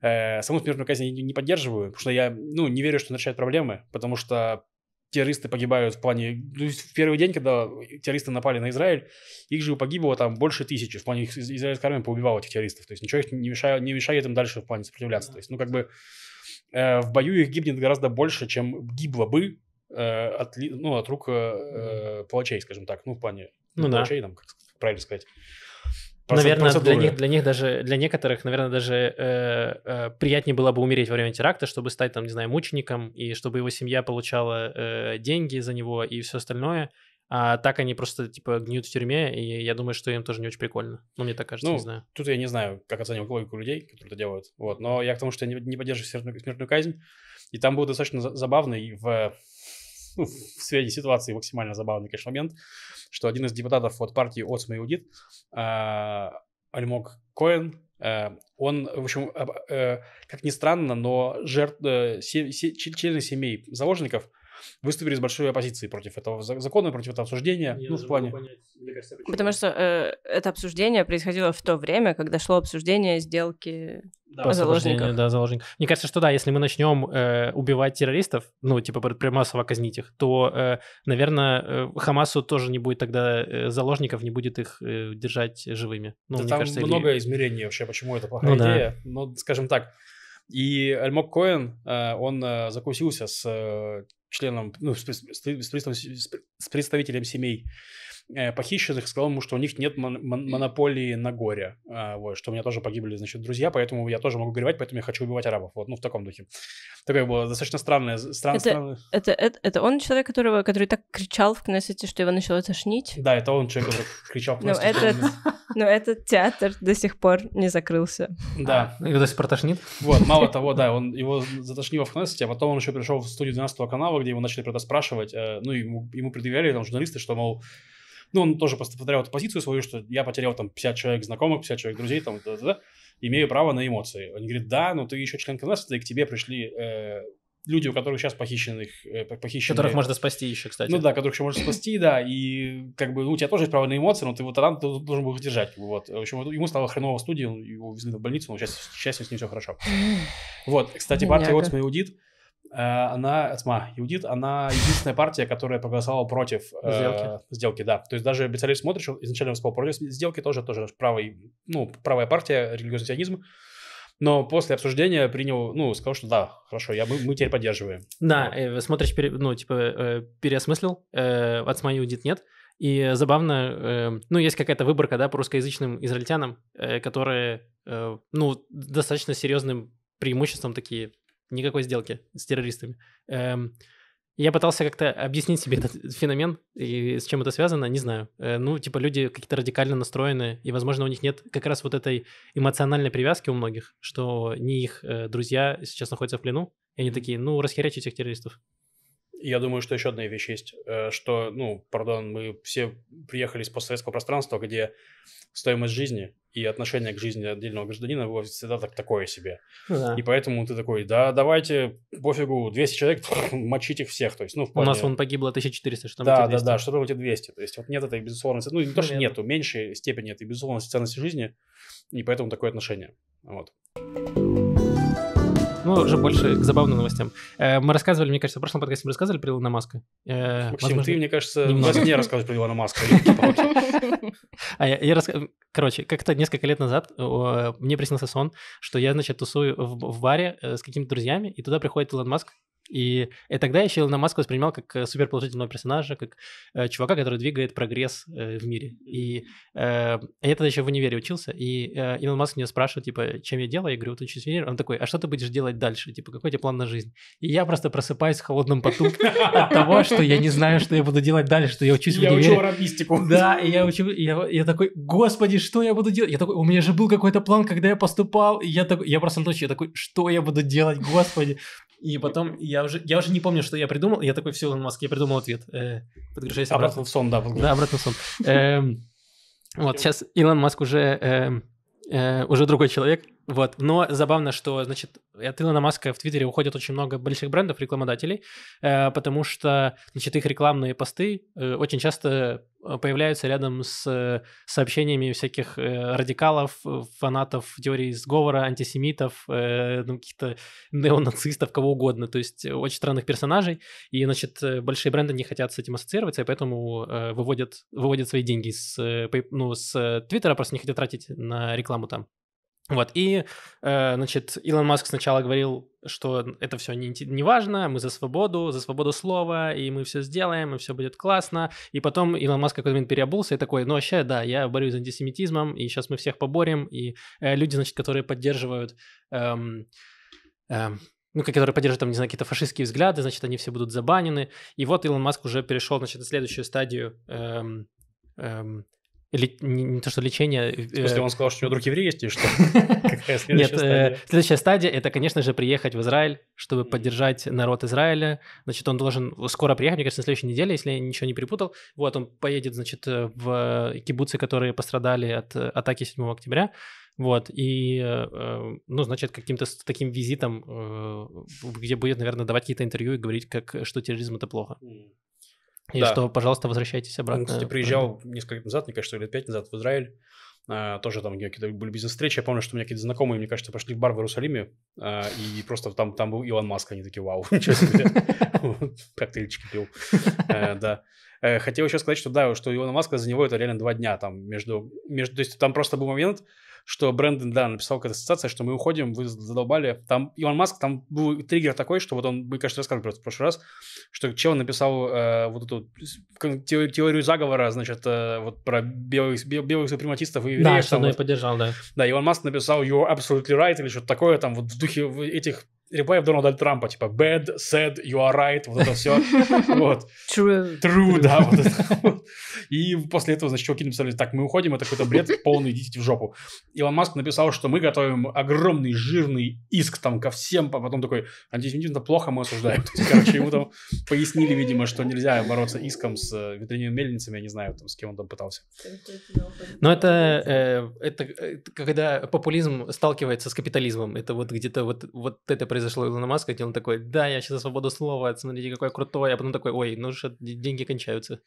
Э, саму смертную казнь я не поддерживаю, потому что я ну, не верю, что он решает проблемы, потому что террористы погибают в плане... то ну, есть в первый день, когда террористы напали на Израиль, их же погибло там больше тысячи. В плане их израильская армия поубивала этих террористов. То есть ничего их не мешает, не мешает им дальше в плане сопротивляться. То есть, ну, как бы э, в бою их гибнет гораздо больше, чем гибло бы э, от, ну, от рук э, э, палачей, скажем так. Ну, в плане ну, ну, да. там, как правильно сказать. Наверное, для них,
для них даже, для некоторых, наверное, даже э, э, приятнее было бы умереть во время теракта, чтобы стать там, не знаю, мучеником, и чтобы его семья получала э, деньги за него и все остальное. А так они просто, типа, гниют в тюрьме, и я думаю, что им тоже не очень прикольно. Ну, мне так кажется, ну, не знаю. Тут я не знаю,
как оценивать логику людей, которые это делают. Вот. Но я к тому, что я не, не поддерживаю смертную, смертную казнь. И там было достаточно забавно и в ну, в связи с ситуацией максимально забавный, конечно, момент, что один из депутатов от партии Оцма Иудит, э, Альмок Коэн, э, он, в общем, э, как ни странно, но жертв, э, члены семей заложников – выступили с большой оппозицией против этого закона, против этого обсуждения. Я ну, в плане... Понять, кажется, Потому что
э, это обсуждение происходило в то время, когда шло обсуждение сделки да, заложников.
Да, заложников. Мне кажется, что да, если мы начнем э, убивать террористов, ну, типа, прям массово казнить их, то, э, наверное, э, Хамасу тоже не будет тогда э, заложников, не будет их э, держать живыми.
Ну, да, мне там кажется, много или... измерений вообще, почему это плохая ну, идея. Да. Ну, Но, скажем так, и Альмок Коэн, э, он э, закусился с э, членом, ну, с, с, с, с представителем семей Э, похищенных, сказал ему, что у них нет мон- мон- монополии на горе, а, вот, что у меня тоже погибли, значит, друзья, поэтому я тоже могу горевать, поэтому я хочу убивать арабов, вот, ну, в таком духе. Такое было достаточно странное, странное. Это, странное...
это, это, это он человек, которого, который так кричал в Кнессете, что его начало тошнить?
Да, это он человек, который кричал в Кнессете.
Но этот, театр до сих пор не закрылся. Да.
А, его до сих пор тошнит? Вот, мало того, да, он его затошнило в Кнессете, а потом он еще пришел в студию 12 канала, где его начали, правда, спрашивать, э, ну, ему, ему предъявляли там журналисты, что, мол, ну, он тоже просто повторял эту позицию свою, что я потерял там 50 человек знакомых, 50 человек друзей, там, да, да, да, имею право на эмоции. Он говорит, да, но ты еще член КНС, и к тебе пришли э, люди, у которых сейчас похищены похищенных, э, похищенные... Которых можно спасти еще, кстати. Ну да, которых еще можно спасти, да, и как бы ну, у тебя тоже есть право на эмоции, но ты вот рано должен был их держать. Вот. В общем, ему стало хреново в студии, его увезли в больницу, но сейчас, сейчас с ним все хорошо. Вот, кстати, партия вот Аудит Э, она, тьма, э, Юдит, она единственная партия, которая проголосовала против э, сделки. Э, сделки да. То есть даже Бецалев смотришь, изначально выступал против сделки, тоже, тоже правый, ну, правая партия, религиозный сионизм. Но после обсуждения принял, ну, сказал, что да, хорошо, я, мы, мы теперь поддерживаем. Да, вот. смотришь, пере, ну, типа,
э, переосмыслил, э, тьма Юдит нет. И забавно, э, ну, есть какая-то выборка, да, по русскоязычным израильтянам, э, которые, э, ну, достаточно серьезным преимуществом такие никакой сделки с террористами. Эм, я пытался как-то объяснить себе этот феномен и с чем это связано, не знаю. Э, ну, типа люди какие-то радикально настроены, и, возможно, у них нет как раз вот этой эмоциональной привязки у многих, что не их э, друзья сейчас находятся в плену, и они такие, ну, расхерячить этих террористов.
Я думаю, что еще одна вещь есть, э, что, ну, пардон, мы все приехали из постсоветского пространства, где стоимость жизни и отношение к жизни отдельного гражданина было всегда так, такое себе. Да. И поэтому ты такой, да, давайте, пофигу, 200 человек, мочить их всех. То есть, ну, вполне... У нас вон погибло 1400, что там да, эти 200. Да, да, что там эти 200. То есть, вот нет этой безусловности, ну, не то, что нету, меньшей степени этой безусловности ценности жизни, и поэтому такое отношение. Вот.
Ну, уже больше к забавным новостям. Э, мы рассказывали, мне кажется, в прошлом подкасте мы рассказывали про Илона Маска. Максим, э, Возможно, ты, мне кажется, немного. мне рассказываешь про Илона Маска. А я, я Короче, как-то несколько лет назад мне приснился сон, что я, значит, тусую в баре э, с какими-то друзьями, и туда приходит Илон Маск и, и э, тогда еще Илона Маска воспринимал как э, суперположительного персонажа, как э, чувака, который двигает прогресс э, в мире. И э, я тогда еще в универе учился, и э, Илон Маск меня спрашивает, типа, чем я делаю? Я говорю, вот учусь в универе. Он такой, а что ты будешь делать дальше? Типа, какой у тебя план на жизнь? И я просто просыпаюсь в холодном поту от того, что я не знаю, что я буду делать дальше, что я учусь в универе. Я учу арабистику. Да, и я учу, я такой, господи, что я буду делать? Я такой, у меня же был какой-то план, когда я поступал, я такой, я просто ночью, я такой, что я буду делать, господи? И потом я уже, я уже не помню, что я придумал. Я такой, все, Илон Маск, я придумал ответ. Э, обратно. Обратно в сон, да. Да, обратно в сон. Эм, вот, сейчас Илон Маск уже, эм, э, уже другой человек, вот, но забавно, что, значит, от Илона Маска в Твиттере уходит очень много больших брендов, рекламодателей, э, потому что, значит, их рекламные посты э, очень часто э, появляются рядом с э, сообщениями всяких э, радикалов, фанатов теории сговора, антисемитов, э, ну, каких-то неонацистов, кого угодно, то есть очень странных персонажей, и, значит, э, большие бренды не хотят с этим ассоциироваться, и поэтому э, выводят, выводят свои деньги с, э, ну, с э, Твиттера, просто не хотят тратить на рекламу там. Вот, и, э, значит, Илон Маск сначала говорил, что это все не, не важно, мы за свободу, за свободу слова, и мы все сделаем, и все будет классно. И потом Илон Маск какой-то момент переобулся и такой, ну вообще, а да, я борюсь с антисемитизмом, и сейчас мы всех поборем, и э, люди, значит, которые поддерживают... Эм, эм, ну, которые поддерживают, там, не знаю, какие-то фашистские взгляды, значит, они все будут забанены. И вот Илон Маск уже перешел, значит, на следующую стадию эм, эм, или не, не то, что лечение... Э, в смысле, он сказал, что у него друг еврей есть, и что? Нет, э, следующая стадия, это, конечно же, приехать в Израиль, чтобы поддержать народ Израиля. Значит, он должен скоро приехать, мне кажется, на следующей неделе, если я ничего не перепутал. Вот, он поедет, значит, э, в кибуцы, которые пострадали от атаки 7 октября. Вот, и, ну, значит, каким-то таким визитом, где будет, наверное, давать какие-то интервью и говорить, как, что терроризм — это плохо. И да. что, пожалуйста, возвращайтесь ну, обратно. Он, кстати, приезжал
несколько лет назад, мне кажется, лет пять назад в Израиль. А, тоже там какие-то были бизнес-встречи. Я помню, что у меня какие-то знакомые, мне кажется, пошли в бар в Иерусалиме, а, и просто там, там был Илон Маск, они такие, вау, ничего себе, коктейльчики пил, э, да. Э, хотел еще сказать, что да, что Илона Маска за него это реально два дня там между то есть там просто был момент, что Брэндон, да, написал какая-то ассоциация, что мы уходим, вы задолбали. Там Илон Маск, там был триггер такой, что вот он, мы, конечно, рассказывали просто в прошлый раз, что чел написал э, вот эту теорию заговора, значит, э, вот про белых, белых супрематистов и евреев. Да, что он вот. поддержал, да. Да, Илон Маск написал «You're absolutely right» или что-то такое, там вот в духе этих реплеев Дональда Трампа, типа bad, sad, you are right, вот это все. Вот. True. True, да. Вот это. И после этого, значит, чуваки написали, так, мы уходим, это какой-то бред, полный, идите в жопу. Илон Маск написал, что мы готовим огромный жирный иск там ко всем, а потом такой, антисемитизм, это плохо, мы осуждаем. Есть, короче, ему там пояснили, видимо, что нельзя бороться иском с э, ветряными мельницами, я не знаю, там, с кем он там пытался. Но это, э, это, э, это когда популизм сталкивается с капитализмом, это вот где-то
вот, вот это происходит произошло у Илона Маска, где он такой, да, я сейчас свободу слова, смотрите, какой крутой, а потом такой, ой,
ну что, деньги кончаются.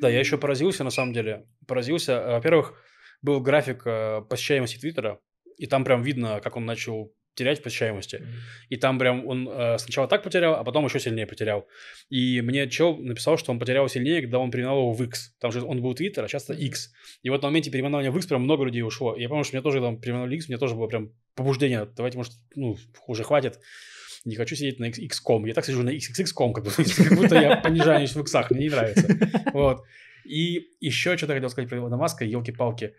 Да, я еще поразился, на самом деле, поразился. Во-первых, был график э, посещаемости Твиттера, и там прям видно, как он начал терять посещаемости. Mm-hmm. И там прям он э, сначала так потерял, а потом еще сильнее потерял. И мне чел написал, что он потерял сильнее, когда он переименовал его в X. Там же он был Twitter, а сейчас это X. И вот на моменте переименования в X прям много людей ушло. И я помню, что мне тоже там переименовали X, мне тоже было прям побуждение, давайте, может, ну, уже хватит. Не хочу сидеть на X.com. Я так сижу на XXX.com, как будто, как будто я понижаюсь в X, мне не нравится. Вот. И еще что-то хотел сказать про Илона Маска, елки-палки.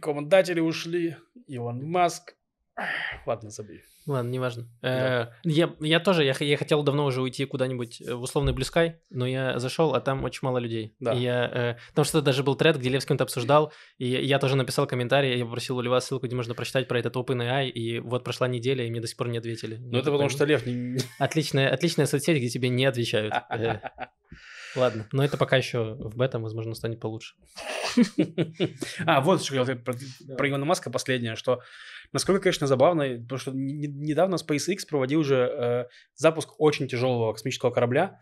командатели ушли, Илон Маск. Ладно, забей.
Ладно, неважно. Да. Э, я, я тоже, я, я хотел давно уже уйти куда-нибудь э, в условный Блюскай, но я зашел, а там очень мало людей. Да. И я, э, потому что даже был тред, где Лев с кем-то обсуждал, и я тоже написал комментарий, я попросил у Льва ссылку, где можно прочитать про этот OpenAI, и вот прошла неделя, и мне до сих пор не ответили. Ну это потому что Лев... «Ну, отличная, отличная соцсеть, где тебе не отвечают. Э. Ладно, но это пока еще в бета, возможно, станет
получше. А, вот что хотел про Илона Маска последнее, что насколько, конечно, забавно, потому что недавно SpaceX проводил уже э, запуск очень тяжелого космического корабля,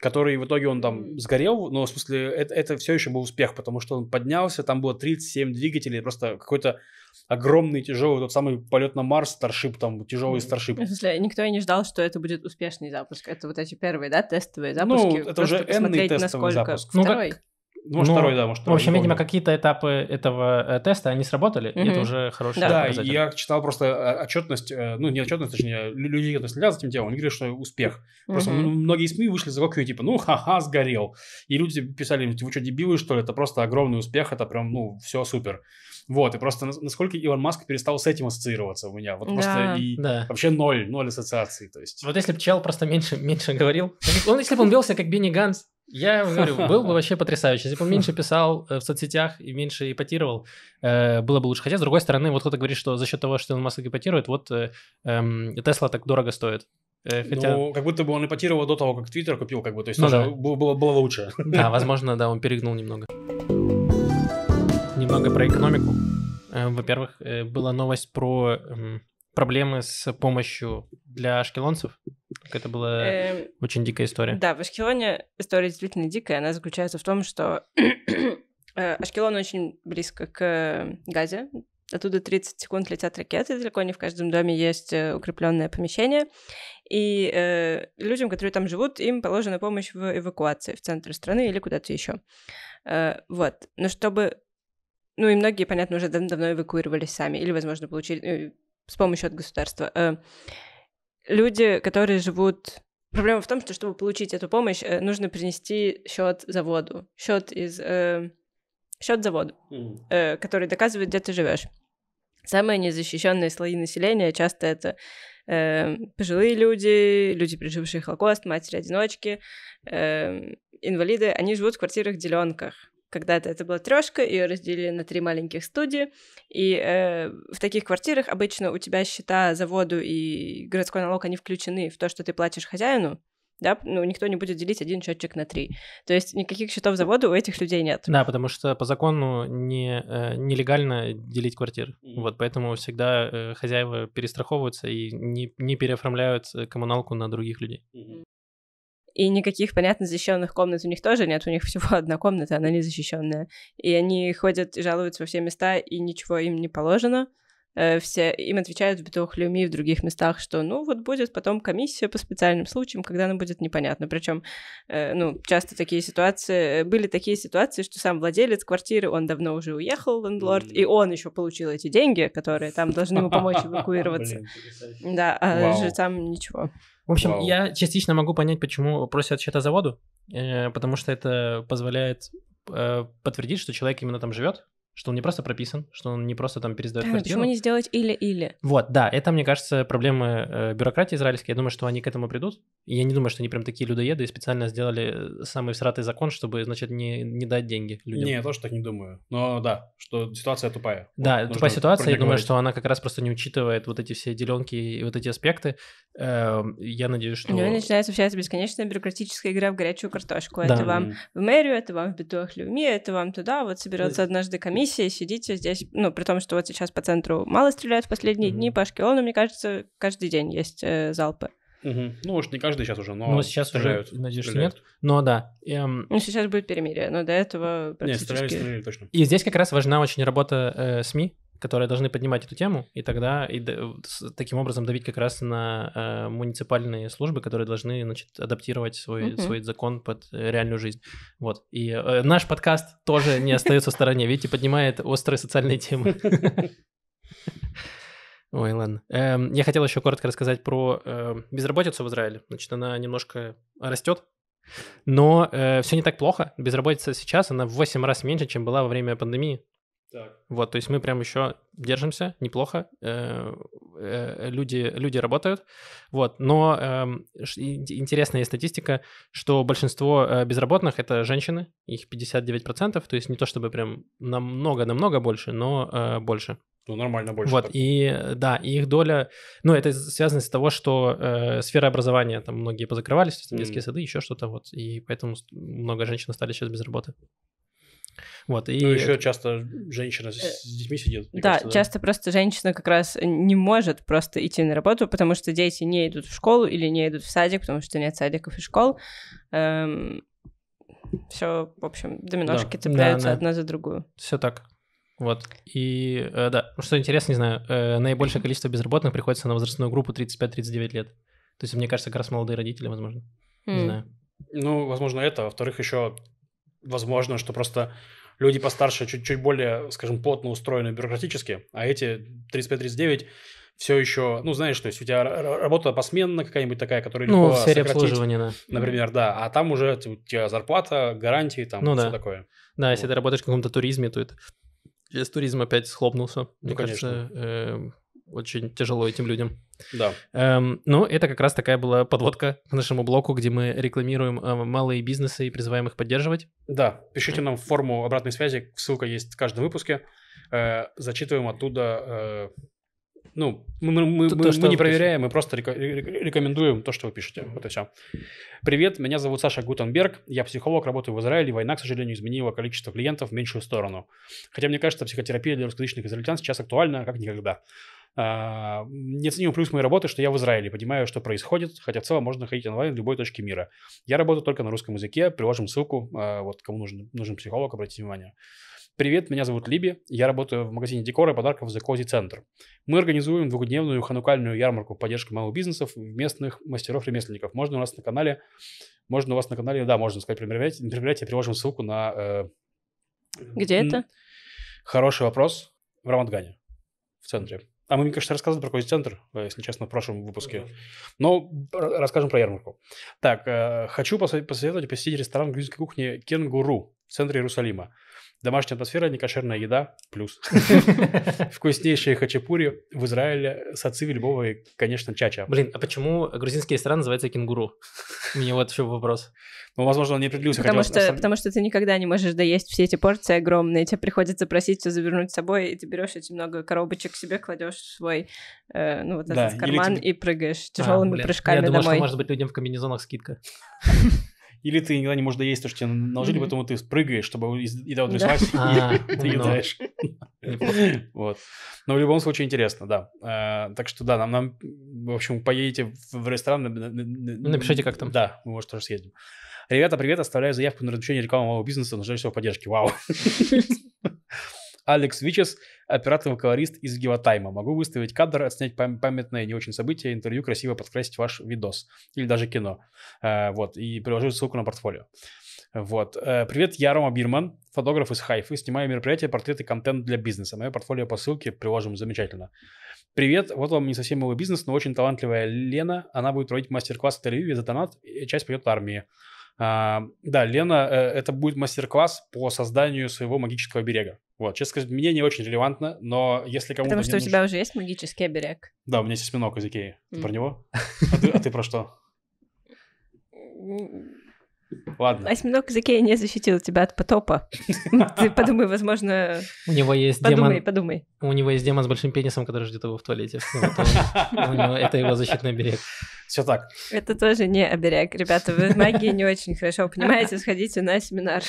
который в итоге он там сгорел, но в смысле это, это все еще был успех, потому что он поднялся, там было 37 двигателей, просто какой-то огромный тяжелый тот самый полет на Марс, старшип там, тяжелый старшип. В
смысле, никто и не ждал, что это будет успешный запуск. Это вот эти первые, да, тестовые ну, запуски. Ну, это уже энный тестовый
насколько... запуск. Ну, Как, ну, может, ну, второй, да, может, второй. В общем, видимо,
какие-то этапы этого э, теста, они сработали, mm-hmm. и это уже хороший Да, да я
читал просто э, отчетность, э, ну, не отчетность, точнее, людей, которые следят за этим делом, они говорили, что успех. Просто mm-hmm. многие СМИ вышли за кокью, типа, ну, ха-ха, сгорел. И люди писали, типа, вы что, дебилы, что ли? Это просто огромный успех, это прям, ну, все супер. Вот, и просто насколько Илон Маск перестал с этим ассоциироваться у меня. Вот да. просто и да. вообще ноль, ноль ассоциаций. То есть.
Вот если бы чел просто меньше,
меньше говорил.
Он, если бы он велся как Бенни Ганс, я говорю, был бы вообще
потрясающе. Если бы он меньше
писал э, в соцсетях и меньше ипотировал, э, было бы лучше. Хотя, с другой стороны, вот кто-то говорит, что за счет того, что он Маск ипотирует, вот э, эм, Тесла так дорого стоит. Ну, хотя... Ну,
как будто бы он ипотировал до того, как Твиттер купил, как бы, то есть ну, тоже да. было, было, было
лучше. Да, возможно, да, он перегнул немного. Немного про экономику. Во-первых, была новость про эм, проблемы с помощью для шкелонцев. Это была эм, очень дикая история. Да,
в Ашкелоне история действительно дикая. Она заключается в том, что э, Ашкелон очень близко к э, Газе. Оттуда 30 секунд летят ракеты, далеко не в каждом доме есть э, укрепленное помещение. И э, людям, которые там живут, им положена помощь в эвакуации в центр страны или куда-то еще. Э, вот. Но чтобы ну и многие, понятно, уже давно эвакуировались сами, или, возможно, получили э, с помощью от государства. Э, люди, которые живут Проблема в том, что чтобы получить эту помощь, э, нужно принести счет за воду, счет из э, счет за воду, э, который доказывает, где ты живешь. Самые незащищенные слои населения часто это э, пожилые люди, люди, пережившие Холокост, матери-одиночки, э, инвалиды. Они живут в квартирах-деленках. Когда-то это была трешка, ее разделили на три маленьких студии, и э, в таких квартирах обычно у тебя счета за воду и городской налог, они включены в то, что ты платишь хозяину, да, ну, никто не будет делить один счетчик на три. То есть никаких счетов за воду
у этих людей нет. Да, потому что по закону не, э, нелегально делить квартиры. Вот, поэтому всегда э, хозяева перестраховываются и не, не переоформляют э, коммуналку на других людей.
И никаких, понятно, защищенных комнат у них тоже нет, у них всего одна комната, она не защищенная. И они ходят и жалуются во все места, и ничего им не положено. Э, все, им отвечают в и в других местах, что ну вот будет потом комиссия по специальным случаям, когда она будет непонятно. Причем, э, ну, часто такие ситуации, э, были такие ситуации, что сам владелец квартиры, он давно уже уехал, лендлорд, mm и он еще получил эти деньги, которые там должны ему помочь эвакуироваться. Да, а там ничего.
В общем, Вау. я частично могу понять, почему просят счета за воду, э, потому что это позволяет э, подтвердить, что человек именно там живет, что он не просто прописан, что он не просто там пересдает да, квартиру. Почему не
сделать или-или?
Вот, да, это, мне кажется, проблемы э, бюрократии израильской. Я думаю, что они к этому придут. И я не думаю, что они прям такие людоеды и специально сделали э, самый всратый закон, чтобы, значит, не, не дать деньги людям. Не, я
тоже так не думаю. Но да, что ситуация тупая. Да, вот, тупая ситуация. Я думаю, что
она как раз просто не учитывает вот эти все деленки и вот эти аспекты. Э, я надеюсь, что... У нее начинается
вся эта бесконечная бюрократическая игра в горячую картошку. Да. Это вам в мэрию, это вам в битуах Люми, это вам туда, вот соберется э, однажды комиссия комиссии, сидите здесь, ну, при том, что вот сейчас по центру мало стреляют в последние mm-hmm. дни, по Ашкелону, мне кажется, каждый день есть э, залпы.
Угу. Ну, уж не каждый сейчас уже, но. Но ну, сейчас стреляют, уже, надеюсь, стреляют.
нет. Но да. Эм... Ну,
сейчас будет перемирие, но до этого практически...
Нет, стреляли, стреляли точно. И здесь как раз важна очень работа э, СМИ, которые должны поднимать эту тему, и тогда и таким образом давить как раз на э, муниципальные службы, которые должны значит, адаптировать свой, mm-hmm. свой закон под реальную жизнь. Вот. И э, наш подкаст тоже не остается в стороне, видите, поднимает острые социальные темы. Ой, ладно. Эм, я хотел еще коротко рассказать про э, безработицу в Израиле. Значит, она немножко растет, но э, все не так плохо. Безработица сейчас, она в 8 раз меньше, чем была во время пандемии. Так. Вот, то есть мы прям еще держимся, неплохо, э, э, люди, люди работают, вот, но э, интересная статистика, что большинство э, безработных — это женщины, их 59%, то есть не то чтобы прям намного-намного больше, но больше. Ну, нормально больше. Вот, так. и да, и их доля, ну, это связано с того, что сфера образования, там многие позакрывались, там, детские mm. сады, еще что-то, вот, и поэтому много женщин стали сейчас без работы.
Вот, ну, и... Ну, еще часто женщина с, э, с детьми сидит. Да, кажется, да, часто
просто женщина как раз не может просто идти на работу, потому что дети не идут в школу или не идут в садик, потому что нет садиков и школ. Эм... Все, в общем, доминошки да. цепляются да, да. одна за другую.
Все так. Вот. И э, да, что интересно, не знаю, э, наибольшее количество безработных приходится на возрастную группу 35-39 лет. То есть, мне кажется, как раз молодые родители, возможно. Mm. Не знаю.
Ну, возможно, это. Во-вторых, еще возможно, что просто люди постарше чуть-чуть более, скажем, плотно устроены бюрократически, а эти 35-39 все еще, ну, знаешь, то есть у тебя работа посменная какая-нибудь такая, которая ну, легко в сфере обслуживания, да. Например, да, а там уже у тебя зарплата, гарантии, там, ну, все да. такое. Да, вот. если ты
работаешь в каком-то туризме, то это... Сейчас туризм опять схлопнулся. Ну, конечно. кажется, э, очень тяжело этим людям. Да. Эм, ну, это как раз такая была подводка к нашему блоку, где мы рекламируем э, малые бизнесы и призываем их поддерживать.
Да, пишите нам в форму обратной связи, ссылка есть в каждом выпуске. Э, зачитываем оттуда... Э, ну, мы, мы, то, мы, то, мы не проверяем, пишете. мы просто рекомендуем то, что вы пишете. Вот и все. Привет, меня зовут Саша Гутенберг, я психолог, работаю в Израиле. Война, к сожалению, изменила количество клиентов в меньшую сторону. Хотя мне кажется, психотерапия для русскоязычных израильтян сейчас актуальна а как никогда э, а, неоценимый плюс моей работы, что я в Израиле, понимаю, что происходит, хотя в целом можно ходить онлайн в любой точке мира. Я работаю только на русском языке, приложим ссылку, а, вот кому нужен, нужен психолог, обратите внимание. Привет, меня зовут Либи, я работаю в магазине декора и подарков The Cozy Center. Мы организуем двухдневную ханукальную ярмарку поддержки малых бизнесов местных мастеров-ремесленников. Можно у нас на канале, можно у вас на канале, да, можно сказать, мероприятие, я приложим ссылку на... Э, Где это? Хороший вопрос. В Рамадгане, в центре. А мы, мне кажется, рассказывали про Кози-центр, э, если честно, в прошлом выпуске. Но расскажем про ярмарку. Так, э, хочу посоветовать посетить ресторан грузинской кухни «Кенгуру» в центре Иерусалима. Домашняя атмосфера, некошерная еда, плюс. Вкуснейшие хачапури в Израиле с любого и, конечно, чача. Блин, а почему грузинский ресторан называется кенгуру? Мне вот еще вопрос. Ну, возможно, он не определился. Потому, хотя... что,
потому что ты никогда не можешь доесть все эти порции огромные, тебе приходится просить все завернуть с собой, и ты берешь эти много коробочек себе, кладешь в свой, э, ну, вот да, этот карман тебе... и прыгаешь тяжелыми а, прыжками я думал, домой. Что, может
быть, людям в комбинезонах скидка. Или ты иногда не можешь доесть то, что тебе наложили, mm-hmm. поэтому ты прыгаешь, чтобы еда утряслась, и а, ты едаешь. Ну. Вот. Но в любом случае интересно, да. А, так что да, нам, нам, в общем, поедете в ресторан. Напишите, как там. Да, мы, может, тоже съездим. Ребята, привет, оставляю заявку на размещение рекламы малого бизнеса, нуждаюсь в поддержке. Вау. Алекс Вичес, оператор-вокалорист из Гиватайма. Могу выставить кадр, отснять памятное не очень событие, интервью, красиво подкрасить ваш видос или даже кино. Э, вот, и приложу ссылку на портфолио. Вот. Э, привет, я Рома Бирман, фотограф из Хайфы. Снимаю мероприятия, портреты, контент для бизнеса. Мое портфолио по ссылке приложим замечательно. Привет, вот вам не совсем мой бизнес, но очень талантливая Лена. Она будет проводить мастер-класс в Тель-Авиве за донат, часть пойдет армии. армии. А, да, Лена, э, это будет мастер-класс по созданию своего магического берега. Вот, честно сказать, мне не очень релевантно, но если кому-то... Потому что у тебя
уже есть магический оберег.
Да, у меня есть осьминог из Икеи. про него? А, а ты, про что? Ладно.
Осьминог из Икеи не защитил тебя от потопа. Ты подумай, возможно... У него есть демон... Подумай, подумай.
У него есть демон с большим пенисом, который ждет его в туалете. Ну, это его защитный берег. Все так.
Это тоже не оберег. Ребята, вы магии не очень хорошо понимаете, сходите на семинар.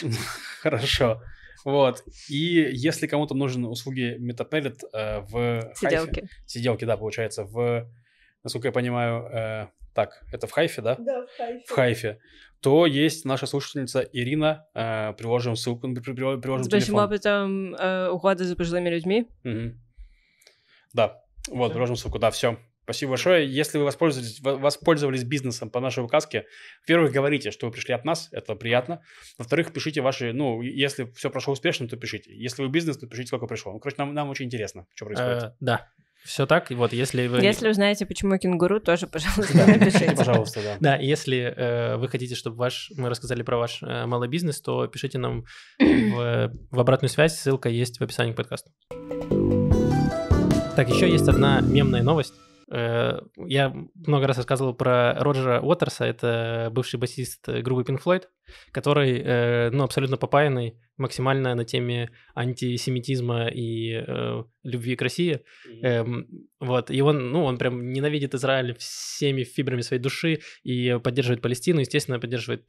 Хорошо. Вот. И если кому-то нужны услуги метапеллет э, в... Сиделке, сиделки, да, получается, в... Насколько я понимаю, э, так, это в Хайфе, да? Да, в Хайфе. В Хайфе. То есть наша слушательница Ирина, э, приложим ссылку, приложим телефон. С большим
опытом э, ухода за пожилыми людьми.
Угу. Да, вот, все. приложим ссылку, да, все. Спасибо большое. Если вы воспользовались, воспользовались бизнесом по нашей указке, во-первых, говорите, что вы пришли от нас, это приятно. Во-вторых, пишите ваши, ну, если все прошло успешно, то пишите. Если вы бизнес, то пишите, сколько пришло. Ну, короче, нам, нам очень интересно, что э, происходит. да. Все так, и вот если вы... Если
узнаете, почему кенгуру, тоже, пожалуйста, да, напишите. пожалуйста, да.
Да, если
э, вы хотите, чтобы ваш, мы рассказали про ваш э, малый бизнес, то пишите нам в, в обратную связь, ссылка есть в описании к подкасту. Так, еще есть одна мемная новость. Э, я много раз рассказывал про Роджера Уотерса, это бывший басист э, группы Pink Floyd, который, э, ну, абсолютно попаянный максимально на теме антисемитизма и любви к России. mm Вот, и он, ну, он прям ненавидит Израиль всеми фибрами своей души и поддерживает Палестину, естественно, поддерживает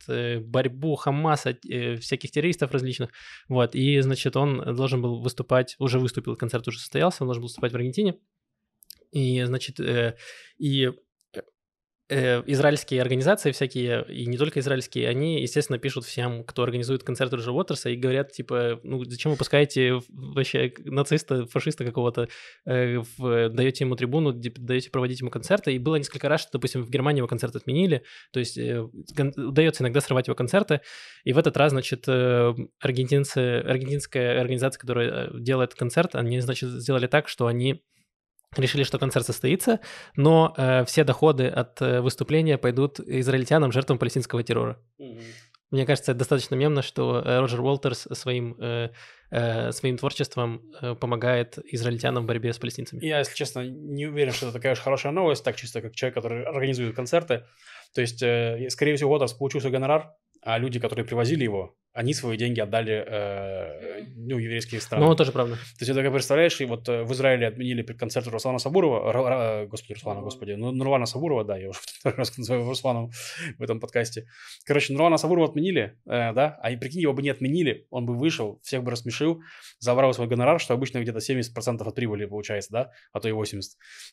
борьбу Хамаса, всяких террористов различных. Вот, и, значит, он должен был выступать, уже выступил, концерт уже состоялся, он должен был выступать в Аргентине. И, значит, э, и э, израильские организации всякие, и не только израильские, они, естественно, пишут всем, кто организует концерт Роджера Уотерса, и говорят, типа, ну, зачем вы пускаете вообще нациста, фашиста какого-то, э, в, даете ему трибуну, даете проводить ему концерты, и было несколько раз, что, допустим, в Германии его концерт отменили, то есть э, удается иногда срывать его концерты, и в этот раз, значит, э, аргентинцы, аргентинская организация, которая э, делает концерт, они, значит, сделали так, что они решили, что концерт состоится, но э, все доходы от э, выступления пойдут израильтянам, жертвам палестинского террора. Mm-hmm. Мне кажется, это достаточно мемно, что э, Роджер Уолтерс своим, э, э, своим творчеством э, помогает израильтянам в борьбе с палестинцами.
Я, если честно, не уверен, что это такая уж хорошая новость, так чисто как человек, который организует концерты. То есть, э, скорее всего, Уолтерс получил свой гонорар, а люди, которые привозили его, они свои деньги отдали э, ну, еврейские страны. Ну, тоже правда. То есть, ты как представляешь, и вот э, в Израиле отменили концерт Руслана Сабурова, р, р, э, господи, Руслана, господи, ну, Нурлана Сабурова, да, я уже второй раз называю Русланом в этом подкасте. Короче, Нурлана Сабурова отменили, э, да, а и прикинь, его бы не отменили, он бы вышел, всех бы рассмешил, забрал свой гонорар, что обычно где-то 70% от прибыли получается, да, а то и 80%,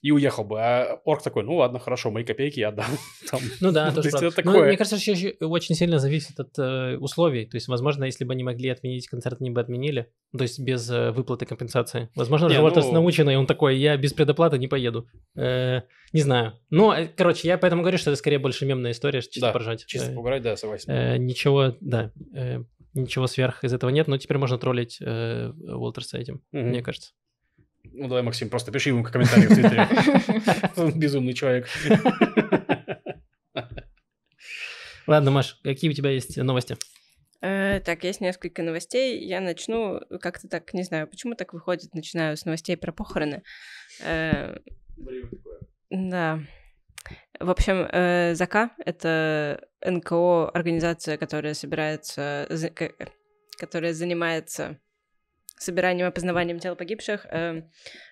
и уехал бы. А орг такой, ну ладно, хорошо, мои копейки я отдам. Ну да, тоже правда. Ну, мне
кажется, еще, еще очень сильно зависит от э, условий, то есть возможно, если бы они могли отменить концерт, они бы отменили. Ну, то есть без э, выплаты компенсации. Возможно, не, Животос ну... научен, он такой, я без предоплаты не поеду. Э, не знаю. Но, ну, э, короче, я поэтому говорю, что это скорее больше мемная история, чисто да, поржать.
чисто э, поугарать, да, согласен.
Э, ничего, да, э, ничего сверх из этого нет, но теперь можно троллить
э, Уолтерса этим, угу. мне кажется. Ну, давай, Максим, просто пиши ему комментарий в Твиттере. Он безумный человек.
Ладно, Маш, какие у тебя есть новости?
Э, так, есть несколько новостей. Я начну как-то так, не знаю, почему так выходит, начинаю с новостей про похороны. Э, да. В общем, э, ЗАКА — это НКО, организация, которая собирается, которая занимается собиранием и опознаванием тел погибших, э,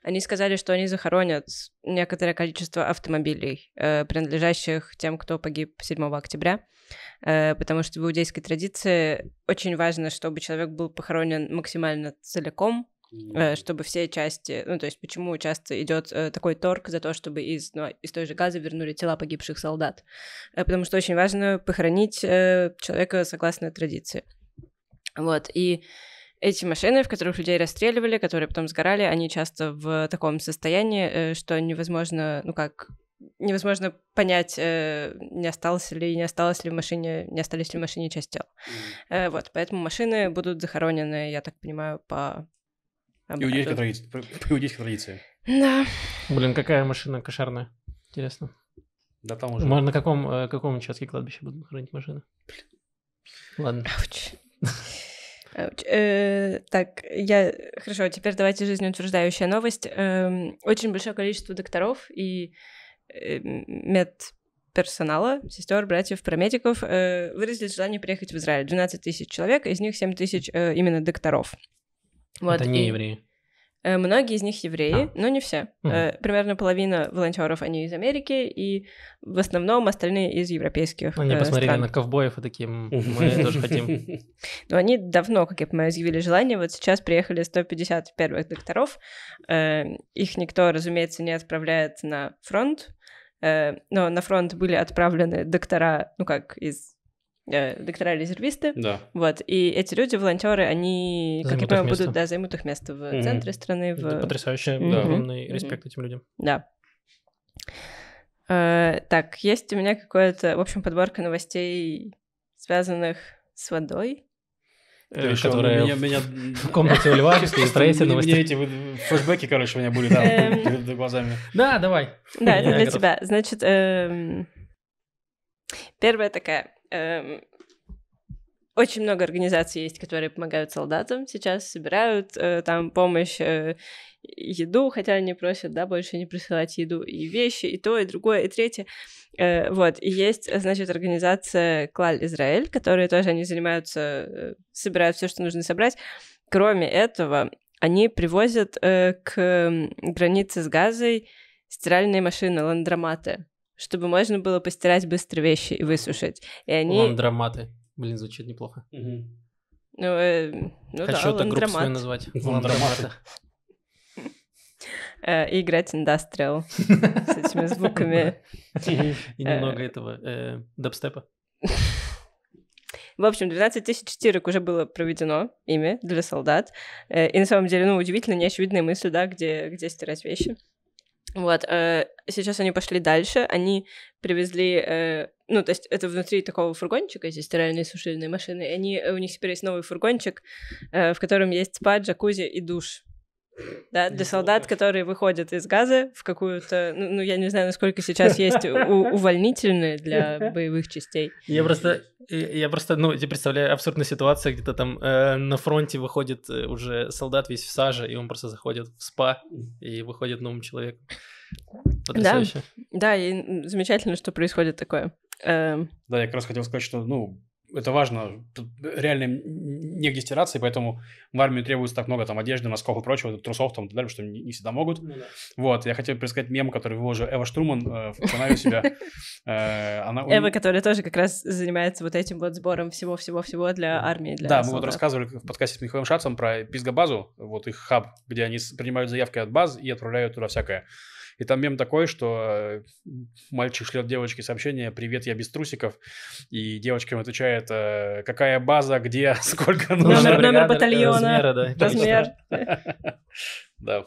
они сказали, что они захоронят некоторое количество автомобилей, э, принадлежащих тем, кто погиб 7 октября, э, потому что в иудейской традиции очень важно, чтобы человек был похоронен максимально целиком, э, чтобы все части, ну то есть почему часто идет э, такой торг за то, чтобы из, ну, из той же газы вернули тела погибших солдат, э, потому что очень важно похоронить человека согласно традиции. Вот, и эти машины, в которых людей расстреливали, которые потом сгорали, они часто в таком состоянии, э, что невозможно, ну как, невозможно понять, э, не осталось ли, не осталось ли в машине, не остались ли в машине часть тел. Э, вот, поэтому машины будут захоронены, я так понимаю,
по... Иудейской традиции. По иудейской традиции.
Да. Блин, какая машина кошерная. Интересно. Да там уже. на каком, каком участке кладбища будут хранить машины? Блин. Ладно. Ауч. Э, э,
так, я... Хорошо, теперь давайте жизнеутверждающая новость. Эм, очень большое количество докторов и э, мед персонала, сестер, братьев, парамедиков э, выразили желание приехать в Израиль. 12 тысяч человек, из них 7 тысяч э, именно докторов. Вот, Это не и... евреи. Э, многие из них евреи, но не все. mm Примерно половина волонтеров они из Америки, и в основном остальные из европейских. Они э, посмотрели стран. на
ковбоев и таким. мы тоже хотим. Но
ну, они давно, как я понимаю, изъявили желание. Вот сейчас приехали 150 первых докторов. Э, их никто, разумеется, не отправляет на фронт, но на фронт были отправлены доктора, ну как, из Э, доктора-резервисты. Да. Вот. И эти люди, волонтеры, они, займут как я понимаю, будут, да, займут их место в mm центре страны. В... Это потрясающе, mm-hmm. да, огромный mm-hmm. респект этим людям. Да. Э, так, есть у меня какое-то, в общем, подборка новостей, связанных с водой.
Э, еще которая меня, меня... в комнате у Льва строительные новости, Мне эти флешбеки, короче, у меня были, да, эм. перед глазами. Да, давай. Да, это для тебя.
Значит, эм, первая такая Эм, очень много организаций есть, которые помогают солдатам сейчас, собирают э, там помощь, э, еду, хотя они просят, да, больше не присылать еду, и вещи, и то, и другое, и третье. Э, вот, и есть, значит, организация Клаль Израиль, которые тоже они занимаются, э, собирают все, что нужно собрать. Кроме этого, они привозят э, к границе с Газой стиральные машины, ландроматы чтобы можно было постирать быстро вещи и высушить. И они... Ландроматы.
Блин, звучит неплохо. Угу.
Ну, э, ну Хочу да, это группу назвать. Ландроматы. Э, и играть Industrial с этими звуками. И немного э. этого э, дабстепа. В общем, 12 тысяч стирок уже было проведено ими для солдат. И на самом деле, ну, удивительно, неочевидные мысли, да, где, где стирать вещи. Вот, э, сейчас они пошли дальше, они привезли, э, ну, то есть это внутри такого фургончика, здесь стиральные и сушильные машины, они, у них теперь есть новый фургончик, э, в котором есть спа, джакузи и душ. Да, для солдат, которые выходят из газа в какую-то... Ну, ну я не знаю, насколько сейчас есть увольнительные для боевых частей. Я просто,
я просто, ну, я представляю абсурдную ситуацию, где-то там э, на фронте выходит э, уже солдат весь в саже, и он просто заходит в спа и выходит новым человеком.
Да,
да и замечательно, что происходит такое.
Эм... Да, я как раз хотел сказать, что, ну, это важно, Тут реально негде стираться, и поэтому в армию требуется так много там одежды, носков и прочего, трусов там далее, что не, не всегда могут. Ну, да. Вот, я хотел пересказать мем, который выложил Эва Штурман э, в канале у себя. Э, она, у... Эва,
которая тоже как раз занимается вот этим вот сбором всего-всего-всего для армии. Для да, солдат. мы вот рассказывали
в подкасте с Михаилом Шацем про пизгобазу, вот их хаб, где они принимают заявки от баз и отправляют туда всякое. И там мем такой, что э, мальчик шлет девочке сообщение «Привет, я без трусиков». И девочка ему отвечает э, «Какая база, где, сколько нужно?» Номер, бригады, номер э, батальона, размера, да. размер. Да.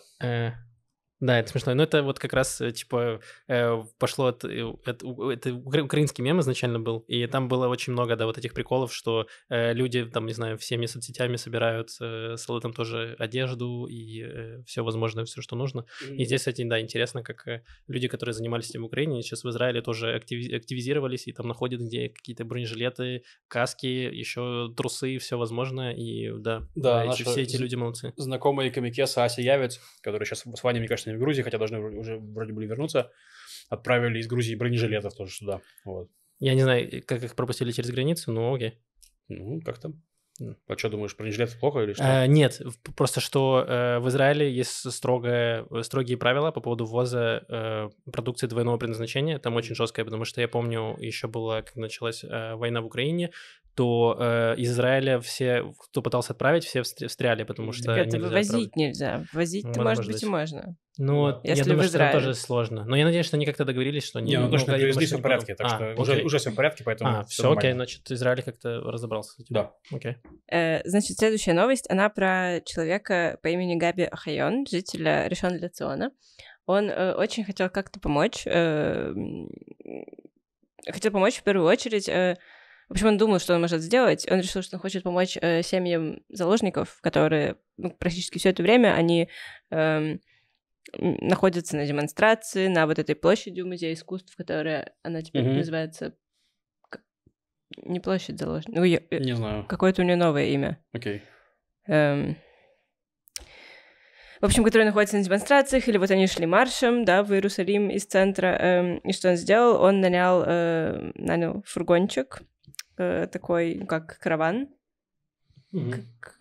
Да, это смешно. Но ну, это вот как раз,
э, типа, э, пошло от... Э, от это украинский мем изначально был, и там было очень много, да, вот этих приколов, что люди, там, не знаю, всеми соцсетями собирают, ссылают там тоже одежду и все возможное, все, что нужно. Mm-hmm. И здесь, кстати, да, интересно, как люди, которые занимались этим в Украине, сейчас в Израиле тоже активи- активизировались и там находят где какие-то
бронежилеты, каски, еще трусы, все возможное, и да, да, да наши все эти люди молодцы. Знакомые комикеса Ася Явец, который сейчас с вами, мне кажется, в Грузии, хотя должны уже вроде были вернуться. Отправили из Грузии бронежилетов тоже сюда. Вот.
Я не знаю, как
их пропустили через границу, но окей. Ну, как там? А что думаешь, бронежилеты плохо или что? А, нет,
просто что э, в Израиле есть строгое, строгие правила по поводу ввоза э, продукции двойного предназначения. Там очень жесткое, потому что я помню, еще было, как началась э, война в Украине, то э, Израиля все, кто пытался отправить, все встряли, потому что... Так это нельзя возить отправить.
нельзя. Возить-то, может быть, и можно.
Ну, Если я думаю, что это тоже сложно. Но я надеюсь, что они как-то договорились, что... Не, ну, ну то, привезли, все в порядке, так а, что уже, уже все в порядке, поэтому... А, все, все окей, значит, Израиль как-то разобрался с Да. Окей.
Э, значит, следующая новость, она про человека по имени Габи Ахайон, жителя Решон Он э, очень хотел как-то помочь, э, хотел помочь в первую очередь... Э, в общем, он думал, что он может сделать. Он решил, что он хочет помочь э, семьям заложников, которые ну, практически все это время они э, находятся на демонстрации, на вот этой площади у музея искусств, которая она теперь mm-hmm. называется не площадь заложников. Ну, я... Не знаю. Какое-то у нее новое имя. Окей. Okay. Эм... В общем, которые находятся на демонстрациях, или вот они шли маршем, да, в Иерусалим из центра. Эм, и что он сделал? Он нанял, э, нанял фургончик, э, такой, ну, как караван.
Угу. Как...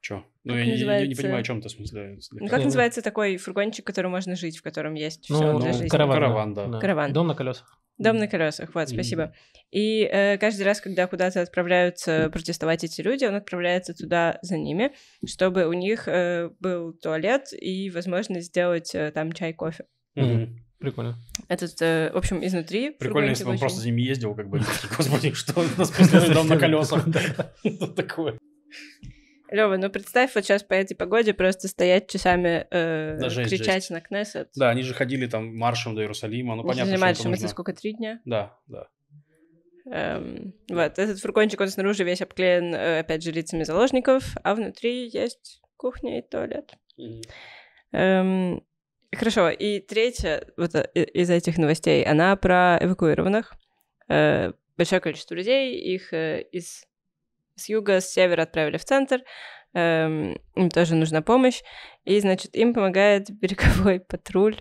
Чё? Ну, я, называется... я не понимаю, о чем это в смысле. Ну, как называется
такой фургончик, который можно жить, в котором есть ну, все ну, для жизни? Караван, караван да. да. Караван. Дом на колесах. Дом на колесах, вот, спасибо. mm И э, каждый раз, когда куда-то отправляются протестовать эти люди, он отправляется туда за ними, чтобы у них э, был туалет и возможность сделать э, там чай, кофе. Mm-hmm. Прикольно. Этот, э, в общем, изнутри. Прикольно, если бы он очень... просто с
ними ездил, как бы, типа, господи,
что нас поставили на колесах.
такое.
Лева, ну представь, вот сейчас по этой погоде просто стоять часами, э, да, жесть, кричать жесть. на Кнессет.
Да, они же ходили там маршем до Иерусалима, ну понятно, что маршем, это, нужно... сколько, три дня? Да, да.
Эм, вот, этот фургончик, он снаружи весь обклеен, э, опять же, лицами заложников, а внутри есть кухня и туалет. Mm. Хорошо, и третья вот э, из этих новостей, она про эвакуированных. Э, большое количество людей, их э, из с юга, с севера отправили в центр, эм, им тоже нужна помощь, и, значит, им помогает береговой патруль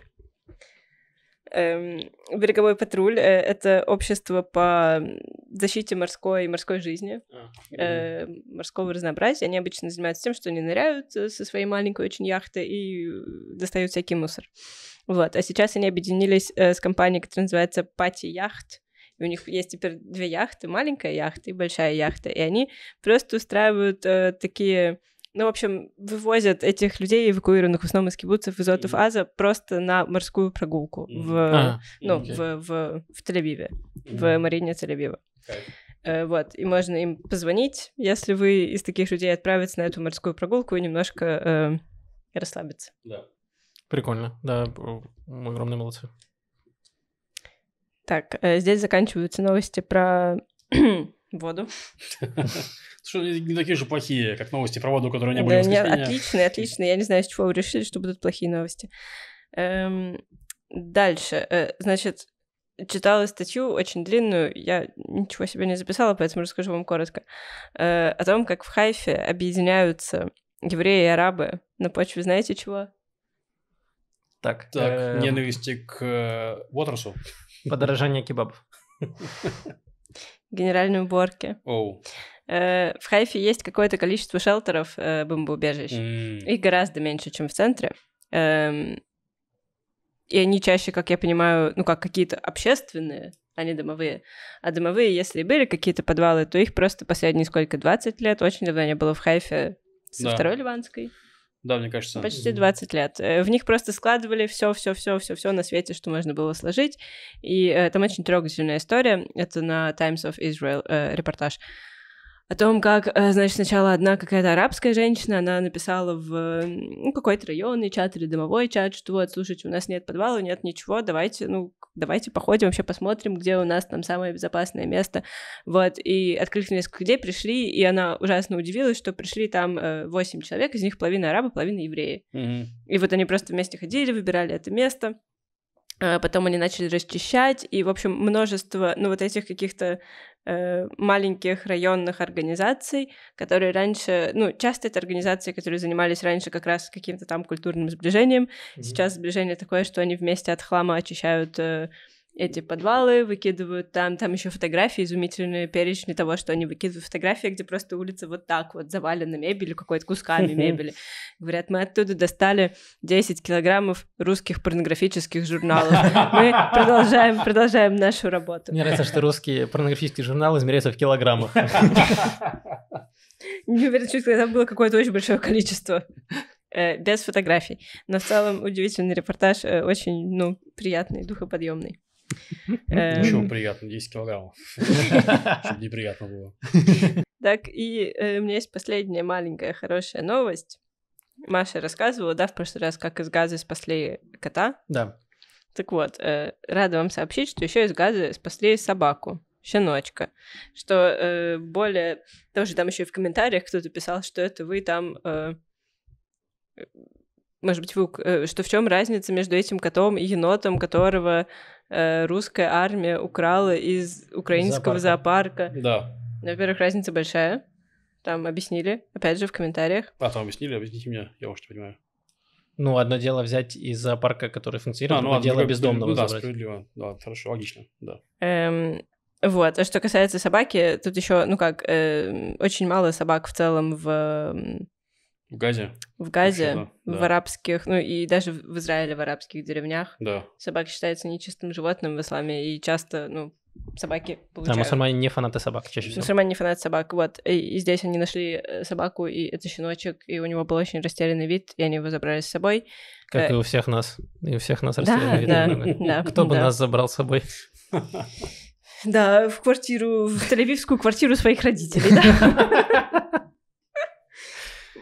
Эм, береговой патруль э, — это общество по защите морской и морской жизни, а, э, морского разнообразия. Они обычно занимаются тем, что они ныряют э, со своей маленькой очень яхтой и достают всякий мусор. Вот. А сейчас они объединились с компанией, которая называется Пати Яхт. И у них есть теперь две яхты, маленькая яхта и большая яхта. И они просто устраивают такие ну, в общем, вывозят этих людей, эвакуированных в основном из кибуцев, из Отов Аза, просто на морскую прогулку в, а, ну, okay. в, в, в Тель-Авиве, mm-hmm. в Марине Тель-Авива. Okay. Э, вот, и можно им позвонить, если вы из таких людей отправиться на эту морскую прогулку и немножко э, расслабиться. Да.
Прикольно, да, мы огромные
молодцы.
Так, э, здесь заканчиваются новости про Воду.
Что ну, не такие же плохие, как новости про воду, которые не были да, Отличные,
отличные. Я не знаю, с чего вы решили, что будут плохие новости. Эм, дальше. Э, значит, читала статью очень длинную, я ничего себе не записала, поэтому расскажу вам коротко, э, о том, как в Хайфе объединяются евреи и арабы на почве, знаете чего?
Так, так э, ненависти
к Уотерсу. Подорожание кебаб.
генеральной уборке. Оу. Э, в Хайфе есть какое-то количество шелтеров э, бомбоубежищ. Mm. Их гораздо меньше, чем в центре. Эм, и они чаще, как я понимаю, ну как какие-то общественные, а не домовые. А домовые, если были какие-то подвалы, то их просто последние сколько, 20 лет, очень давно не было в Хайфе со да. второй
ливанской. Да, мне кажется. Почти
20 лет. Э, в них просто складывали все, все, все, все, все на свете, что можно было сложить. И э, там очень трогательная история. Это на Times of Israel э, репортаж. Э, о том, как, э, значит, сначала одна какая-то арабская женщина, она написала в ну, какой-то районный чат или домовой чат, что вот, слушайте, у нас нет подвала, нет ничего, давайте, ну, давайте походим, вообще посмотрим, где у нас там самое безопасное место, вот, и открыли несколько людей, пришли, и она ужасно удивилась, что пришли там э, 8 человек, из них половина арабы, половина евреи, mm-hmm. и вот они просто вместе ходили, выбирали это место, а, Потом они начали расчищать, и, в общем, множество, ну, вот этих каких-то Э, маленьких районных организаций, которые раньше, ну, часто это организации, которые занимались раньше как раз каким-то там культурным сближением. Mm-hmm. Сейчас сближение такое, что они вместе от хлама очищают э, эти подвалы, выкидывают там, там еще фотографии, изумительные перечни того, что они выкидывают фотографии, где просто улица вот так вот завалена мебелью, какой-то кусками мебели. Говорят, мы оттуда достали 10 килограммов русских порнографических журналов. Мы продолжаем, продолжаем нашу работу. Мне нравится, что
русские порнографические журналы измеряются в килограммах.
Не уверен, что там было какое-то очень большое количество э, без фотографий. Но в целом удивительный репортаж, э, очень, ну, приятный, духоподъемный. Эм. Ничего,
приятно, 10 килограммов. Чтобы неприятно было.
Так, и э, у меня есть последняя маленькая хорошая новость. Маша рассказывала, да, в прошлый раз, как из газа спасли кота. Да. Так вот, э, рада вам сообщить, что еще из газа спасли собаку, щеночка. Что э, более... Тоже там еще и в комментариях кто-то писал, что это вы там... Э, э может быть, вы... Э, что в чем разница между этим котом и енотом, которого Э, русская армия украла из украинского зоопарка. зоопарка. Да. Ну, во-первых, разница большая. Там объяснили, опять же, в комментариях.
А, там объяснили, объясните мне, я уж не понимаю.
Ну, одно дело взять из зоопарка, который функционирует, а, ну, а дело ну бездомного ну, да, забрать.
справедливо, да, хорошо, логично, да.
Эм, вот, а что касается собаки, тут еще, ну как, э, очень мало собак в целом в в Газе? В Газе, Вообще, да, в да. арабских, ну и даже в Израиле, в арабских деревнях. Да. Собаки считаются нечистым животным в исламе, и часто, ну, собаки получают... Да, мусульмане не фанаты собак чаще всего. Мусульмане не фанаты собак, вот. И, и здесь они нашли э, собаку, и это щеночек, и у него был очень растерянный вид, и они его забрали с собой. Как э... и у
всех нас. И у всех нас растерянный вид. Да, да, Кто бы нас забрал с собой?
Да, в квартиру, в тель квартиру своих родителей, да.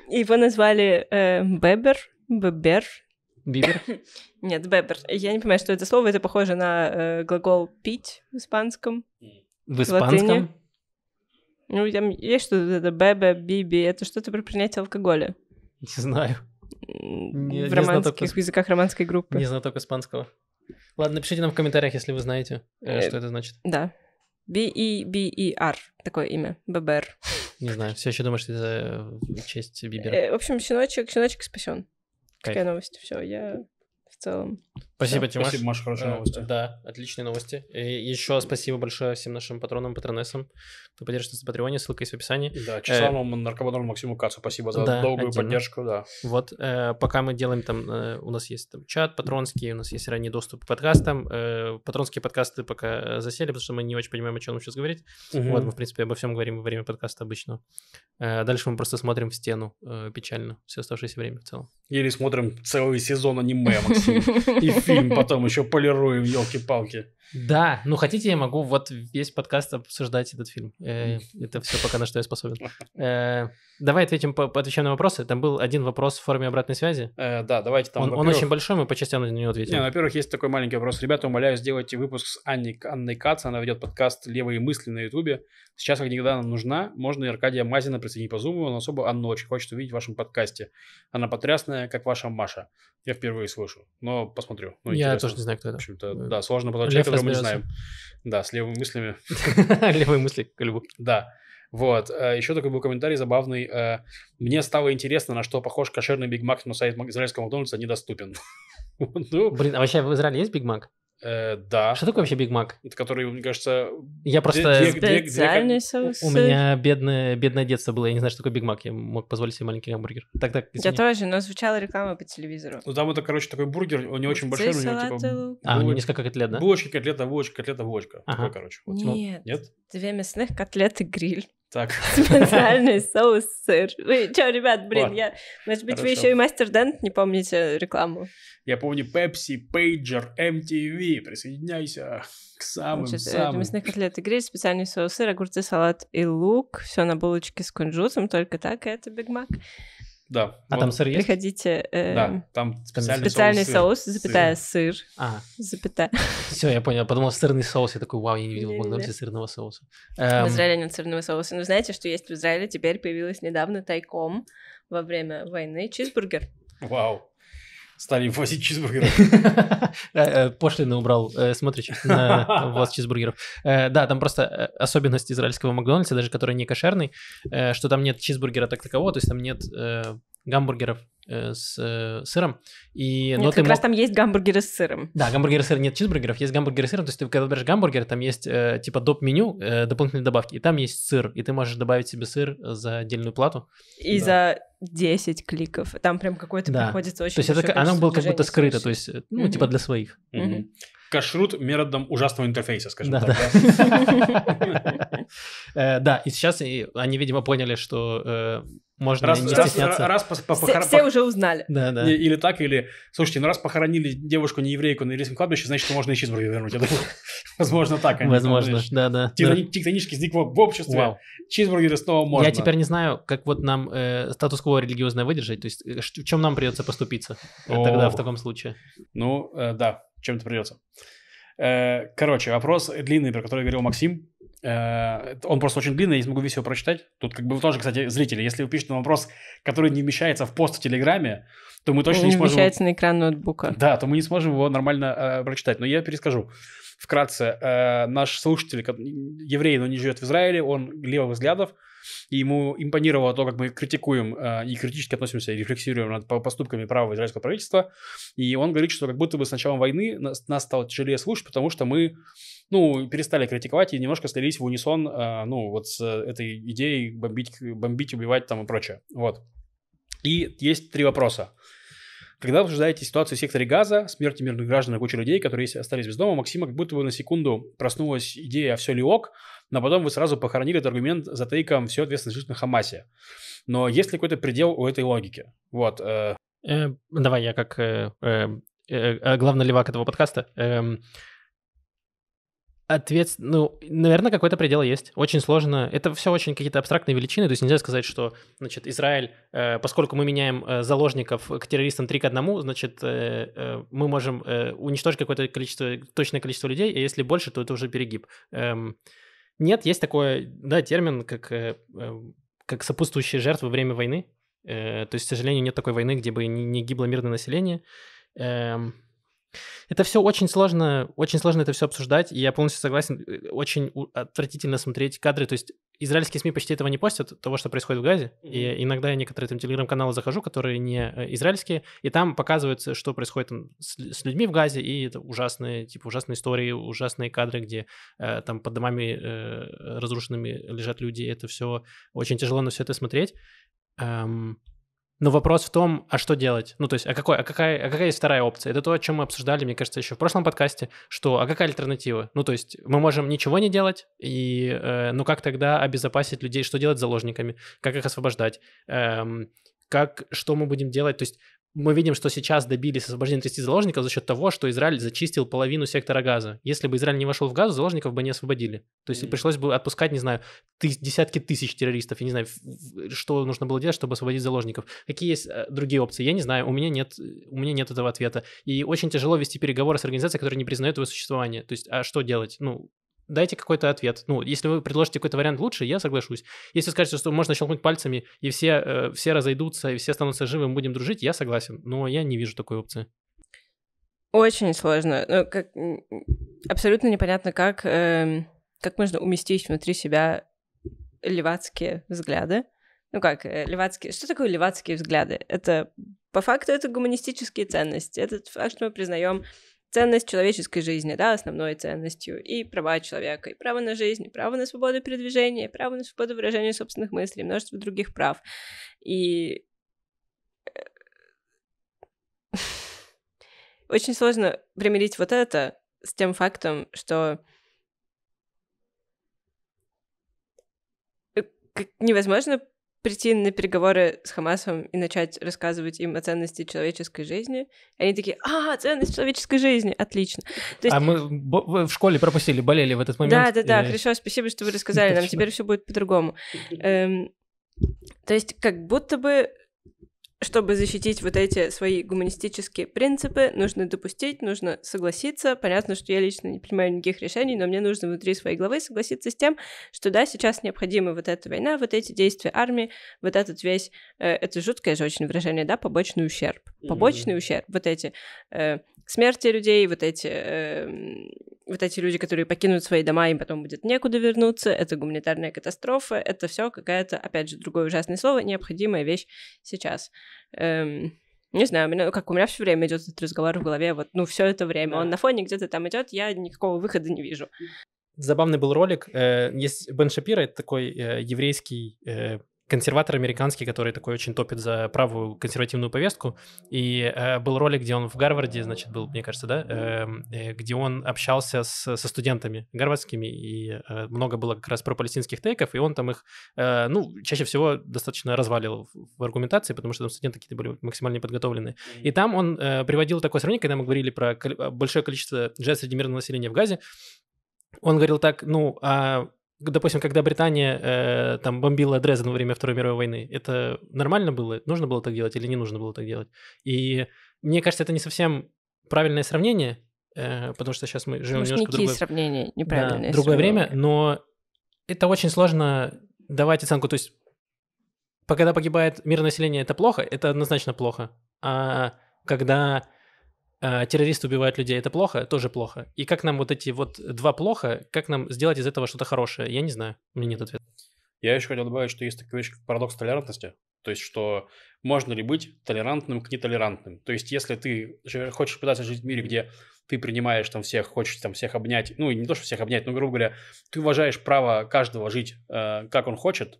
Его назвали э, Бебер, Бебер. Бибер? Нет, Бебер. Я не понимаю, что это слово. Это похоже на э, глагол «пить» в испанском. В испанском? Ну, там есть что-то, это бебе, биби, это что-то про принятие алкоголя.
Не знаю. Не, в не языках романской группы. Не знаток испанского. Ладно, напишите нам в комментариях, если вы знаете, э, что это значит.
Да. B-E-B-E-R, такое имя, Бебер.
Не знаю, все еще думаешь, что это э, честь Бибера.
Э, в общем, щеночек, щеночек спасен. Какая новость. Все, я в целом
Спасибо, Тимаш. Спасибо, Маша, хорошие э, новости. Да, отличные новости. И еще спасибо большое всем нашим патронам, патронессам, кто поддержит нас на Патреоне, ссылка есть в описании. Да, Чеславу,
э, наркоману Максиму Кацу, спасибо за долгую поддержку, да.
Вот, э, пока мы делаем там, э, у нас есть там чат патронский, у нас есть ранний доступ к подкастам, патронские подкасты пока засели, потому что мы не очень понимаем, о чем нам сейчас говорить. Вот, мы, в принципе, обо всем говорим во время подкаста обычно. дальше мы просто смотрим в стену печально все
оставшееся время в целом. Или смотрим целый сезон аниме, Максим. и фильм потом еще полируем, елки-палки.
Да, ну хотите, я могу вот весь подкаст обсуждать этот фильм. Э, это все пока на что я способен. Э, давай ответим, отвечаем на вопросы. Там был один вопрос в форме обратной связи. Э, да, давайте там. Он очень большой, мы по частям на него ответим.
Во-первых, есть такой маленький вопрос. Ребята, умоляю, сделайте выпуск с Анной, Анной Кац. Она ведет подкаст «Левые мысли» на Ютубе. Сейчас, как никогда, нам нужна. Можно и Аркадия Мазина присоединить по зуму. Он особо Анну очень хочет увидеть в вашем подкасте. Она потрясная, как ваша Маша. Я впервые слышу, но посмотрю. Ну, я тоже не знаю, кто это. В общем-то, Да, сложно подать которую мы знаем. Да, с левыми мыслями. Левые мысли к льву. Да. Вот. Э, Еще такой был комментарий забавный. Э, Мне стало интересно, на что похож кошерный Биг Мак, но сайт израильского Макдональдса недоступен.
Ну, Блин, а вообще в Израиле есть Биг Мак?
Э, да. Что такое вообще Биг Мак? Это который, мне кажется... Я просто... Две, две, две,
соус. У меня бедное, бедное детство было, я не знаю, что такое Биг Мак, я мог позволить себе маленький гамбургер. Так, так,
Я тоже, но звучала реклама по телевизору.
Ну там это, короче, такой бургер, он не очень большой, но у него типа... А, у него несколько котлет, да? Булочка, котлета, булочка, котлета, булочка. Ага. Такой, короче. Вот. Нет. Нет?
Две мясных котлеты, гриль. Так. Специальный соус сыр. Вы что, ребят, блин, я... Может быть, вы еще и мастер Дент не помните рекламу?
Я помню Pepsi, Pager, MTV. Присоединяйся к самым самым. Э, Мясные
котлеты, гриль, специальный соус сыр, огурцы, салат и лук. Все на булочке с кунжутом, только так, и это Биг Мак. Да. А вот. там сыр есть? Приходите. Э, да, там специальный, специальный соус, соус сыр. запятая сыр. сыр. А. Запятая.
Все, я понял. Подумал, сырный соус. Я такой, вау, я не видел в Макдональдсе сырного соуса. Эм... В Израиле
нет сырного соуса. Но знаете, что есть в Израиле? Теперь появилось недавно тайком во время войны чизбургер.
Вау стали возить чизбургеры. Э,
пошлины убрал э, смотрящих на ввоз чизбургеров. Э, да, там просто особенность израильского Макдональдса, даже который не кошерный, что там нет чизбургера так такового, то есть там нет гамбургеров Э, с э, сыром. И, Нет, но как ты раз мог...
там есть гамбургеры с сыром. Да, гамбургеры с
сыром, нет чизбургеров, есть гамбургеры с сыром. То есть ты когда берешь гамбургер, там есть э, типа доп-меню, дополнительные добавки, и там есть сыр, и ты можешь добавить себе сыр за отдельную плату. И
да. за 10 кликов.
Там прям какой-то да. приходится очень То есть это, оно было как
будто скрыто, то есть, ну, mm типа для своих. Mm-hmm.
Кашрут методом ужасного интерфейса, скажем да, так. Да. да, и сейчас они, видимо, поняли, что можно раз, не стесняться. Раз, раз по, по, все, все уже узнали. Да, да. Или так, или... Слушайте, ну раз похоронили девушку не еврейку на еврейском кладбище, значит, можно и чизбургер вернуть. возможно, так. Возможно, да-да. Тектонически сдвигло в обществе. Вау. Чизбургеры снова можно. Я теперь
не знаю, как вот нам э, статус-кво религиозное выдержать. То есть
э, в чем нам придется поступиться э, тогда в таком случае? Ну, э, да, чем-то придется. короче, вопрос длинный, про который говорил Максим Э, он просто очень длинный, я не смогу весь его прочитать. Тут как бы вы тоже, кстати, зрители, если вы пишете вопрос, который не вмещается в пост в Телеграме, то мы точно не, не сможем... вмещается на экран ноутбука. Да, то мы не сможем его нормально э, прочитать. Но я перескажу. Вкратце, э, наш слушатель, еврей, но не живет в Израиле, он левых взглядов, и ему импонировало то, как мы критикуем э, и критически относимся и рефлексируем над поступками правого израильского правительства. И он говорит, что как будто бы с началом войны нас, нас стало тяжелее слушать, потому что мы ну, перестали критиковать и немножко слились в унисон, э, ну, вот с э, этой идеей бомбить, бомбить, убивать там и прочее. Вот. И есть три вопроса. Когда вы обсуждаете ситуацию в секторе газа, смерти мирных граждан и кучи людей, которые остались без дома, Максима как будто бы на секунду проснулась идея «А все ли ок?», но потом вы сразу похоронили этот аргумент за тейком «все ответственность лежит на Хамасе». Но есть ли какой-то предел у этой логики? Вот. Э...
Э, давай я как э, э, э, э главный левак этого подкаста. Э, Ответ, ну, наверное, какой-то предел есть. Очень сложно. Это все очень какие-то абстрактные величины. То есть нельзя сказать, что, значит, Израиль, э, поскольку мы меняем э, заложников к террористам 3 к 1, значит, э, э, мы можем э, уничтожить какое-то количество, точное количество людей, а если больше, то это уже перегиб. Эм, нет, есть такой, да, термин, как, э, эм, как сопутствующие жертвы во время войны. Э, то есть, к сожалению, нет такой войны, где бы не гибло мирное население. Эм, это все очень сложно, очень сложно это все обсуждать, и я полностью согласен, э, очень отвратительно смотреть кадры, то есть израильские СМИ почти этого не постят, того, что происходит в Газе, mm-hmm. и иногда я некоторые там телеграм-каналы захожу, которые не э, израильские, и там показывается, что происходит там, с, с людьми в Газе, и это ужасные, типа ужасные истории, ужасные кадры, где э, там под домами э, разрушенными лежат люди, это все очень тяжело на все это смотреть. Эм, но вопрос в том, а что делать? Ну, то есть, а, какой, а, какая, а какая есть вторая опция? Это то, о чем мы обсуждали, мне кажется, еще в прошлом подкасте, что а какая альтернатива? Ну, то есть, мы можем ничего не делать, и, э, ну, как тогда обезопасить людей? Что делать с заложниками? Как их освобождать? Эм, как, что мы будем делать? То есть, мы видим, что сейчас добились освобождения 30 заложников за счет того, что Израиль зачистил половину сектора газа. Если бы Израиль не вошел в газу, заложников бы не освободили. То есть mm-hmm. пришлось бы отпускать, не знаю, тыс- десятки тысяч террористов. Я не знаю, что нужно было делать, чтобы освободить заложников. Какие есть э, другие опции? Я не знаю. У меня нет, у меня нет этого ответа. И очень тяжело вести переговоры с организацией, которая не признает его существование. То есть, а что делать? Ну, дайте какой-то ответ. Ну, если вы предложите какой-то вариант лучше, я соглашусь. Если скажете, что можно щелкнуть пальцами, и все, э, все разойдутся, и все останутся живы, мы будем дружить, я согласен. Но я не вижу такой опции.
Очень сложно. Ну, как... Абсолютно непонятно, как, э, как можно уместить внутри себя левацкие взгляды. Ну как, э, левацкие... Что такое левацкие взгляды? Это по факту это гуманистические ценности. Это факт что мы признаем ценность человеческой жизни, да, основной ценностью, и права человека, и право на жизнь, и право на свободу передвижения, и право на свободу выражения собственных мыслей, и множество других прав. И э, очень сложно примирить вот это с тем фактом, что э, невозможно прийти на переговоры с Хамасом и начать рассказывать им о ценности человеческой жизни. И они такие, а, ценность человеческой жизни, отлично. есть... А мы
в школе пропустили, болели в этот момент. Да, да, да, и... хорошо,
спасибо, что вы рассказали нам, теперь все будет по-другому. Эм, то есть как будто бы чтобы защитить вот эти свои гуманистические принципы, нужно допустить, нужно согласиться. Понятно, что я лично не принимаю никаких решений, но мне нужно внутри своей головы согласиться с тем, что да, сейчас необходима вот эта война, вот эти действия армии, вот этот весь, э, это жуткое же очень выражение, да, побочный ущерб побочный mm-hmm. ущерб, вот эти э, смерти людей, вот эти, э, вот эти люди, которые покинут свои дома, им потом будет некуда вернуться, это гуманитарная катастрофа, это все какая-то, опять же, другое ужасное слово, необходимая вещь сейчас. Эм, не знаю, у меня, как у меня все время идет этот разговор в голове, вот, ну, все это время, да. он на фоне где-то там идет, я никакого выхода не вижу.
Забавный был ролик, э, есть Бен Шапира, это такой э, еврейский э, консерватор американский, который такой очень топит за правую консервативную повестку. И э, был ролик, где он в Гарварде, значит, был, мне кажется, да, эм, э, где он общался с, со студентами гарвардскими, и э, много было как раз про палестинских тейков, и он там их, э, ну, чаще всего достаточно развалил в, в аргументации, потому что там студенты какие-то были максимально подготовленные. И там он э, приводил такое сравнение, когда мы говорили про большое количество жертв среди мирного населения в Газе, он говорил так, ну, а допустим, когда Британия э, там бомбила Дрезден во время Второй мировой войны, это нормально было? Нужно было так делать или не нужно было так делать? И мне кажется, это не совсем правильное сравнение, э, потому что сейчас мы живем Может, немножко другое... сравнения неправильные. Да, другое время, но это очень сложно давать оценку. То есть, когда погибает мирное население, это плохо, это однозначно плохо. А когда а, террористы убивают людей, это плохо? Тоже плохо. И как нам вот эти вот два плохо, как нам сделать из этого что-то хорошее? Я не знаю,
у меня нет ответа.
Я еще хотел добавить, что есть такая вещь, как парадокс толерантности. То есть, что можно ли быть толерантным к нетолерантным? То есть, если ты хочешь пытаться жить в мире, где ты принимаешь там всех, хочешь там всех обнять, ну, не то, что всех обнять, но, грубо говоря, ты уважаешь право каждого жить, э, как он хочет,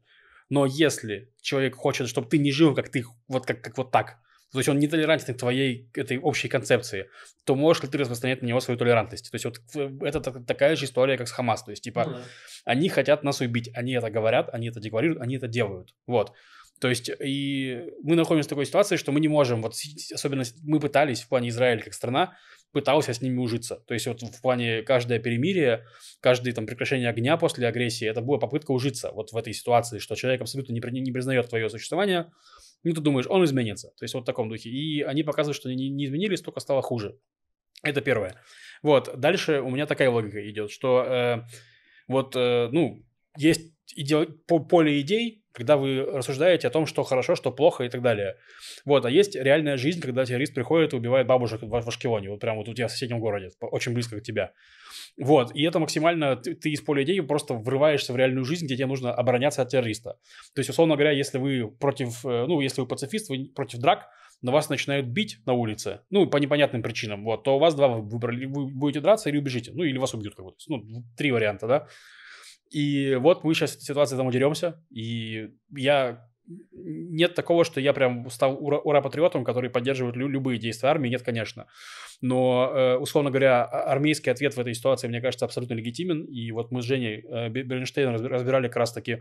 но если человек хочет, чтобы ты не жил, как ты, вот как, как вот так, то есть он не толерантен к твоей этой общей концепции, то можешь ли ты распространять на него свою толерантность? То есть вот э, это такая же история, как с Хамас. То есть типа ну, да. они хотят нас убить, они это говорят, они это декларируют, они это делают. Вот. То есть и мы находимся в такой ситуации, что мы не можем, вот особенно мы пытались в плане Израиля как страна, пытался с ними ужиться. То есть вот в плане каждое перемирие, каждое там прекращение огня после агрессии, это была попытка ужиться вот в этой ситуации, что человек абсолютно не, не признает твое существование, ну, ты думаешь, он изменится. То есть вот в таком духе. И они показывают, что они не изменились, только стало хуже. Это первое. Вот, дальше у меня такая логика идет, что э, вот, э, ну, есть иде- поле идей, когда вы рассуждаете о том, что хорошо, что плохо и так далее. Вот, а есть реальная жизнь, когда террорист приходит и убивает бабушек в, в вот прямо вот у тебя в соседнем городе, очень близко к тебе. Вот, и это максимально, ты, ты из поля идеи просто врываешься в реальную жизнь, где тебе нужно обороняться от террориста. То есть, условно говоря, если вы против, э, ну, если вы пацифист, вы против драк, но вас начинают бить на улице, ну, по непонятным причинам, вот, то у вас два выбора, вы будете драться или убежите, ну, или вас убьют как будто, ну, три варианта, да, и вот мы сейчас в ситуации там деремся, и я нет такого, что я прям стал ура, ура патриотом, который поддерживает лю- любые действия армии, нет, конечно. Но, э, условно говоря, а, армейский ответ в этой ситуации, мне кажется, абсолютно легитимен. И вот мы с Женей э, Бернштейном разбирали как раз-таки,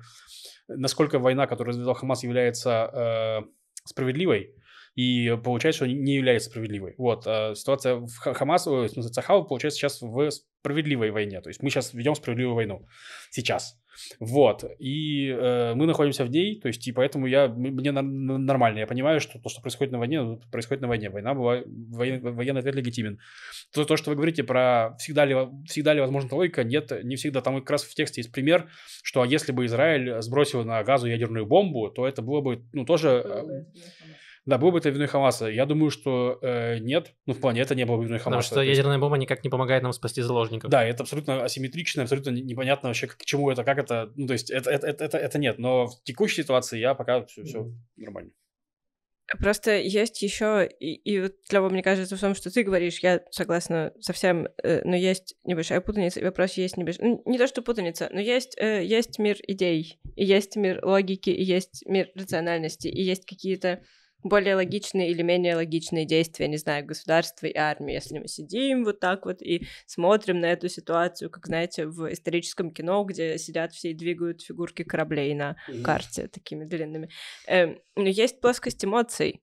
насколько война, которую развязал Хамас, является э, справедливой. И получается, что не является справедливой. Вот, э, ситуация в Хамас, в смысле Сахава, получается сейчас в справедливой войне. То есть мы сейчас ведем справедливую войну. Сейчас. Вот. И э, мы находимся в ней, то есть, и поэтому я, мне нормально. Я понимаю, что то, что происходит на войне, ну, происходит на войне. Война была, воен, военный ответ легитимен. То, то, что вы говорите про всегда ли, всегда ли возможна логика, нет, не всегда. Там как раз в тексте есть пример, что а если бы Израиль сбросил на газу ядерную бомбу, то это было бы, ну, тоже... Э, да, было бы это виной Хамаса. Я думаю, что э, нет. Ну, вполне это не было бы виной Хамаса. Потому что есть... ядерная
бомба никак не помогает нам
спасти заложников. Да, это абсолютно асимметрично, абсолютно непонятно вообще, к чему это, как это. Ну, то есть это, это, это, это, это нет. Но в текущей ситуации я пока все, все mm-hmm. нормально.
Просто есть еще, и, и вот, Лёва, мне кажется, в том, что ты говоришь, я согласна совсем, э, но есть небольшая путаница, и вопрос есть небольшой. ну, не то, что путаница, но есть, э, есть мир идей, и есть мир логики, и есть мир рациональности, и есть какие-то более логичные или менее логичные действия, не знаю, государства и армии, если мы сидим вот так вот и смотрим на эту ситуацию, как, знаете, в историческом кино, где сидят все и двигают фигурки кораблей на карте такими длинными. Эм, но есть плоскость эмоций,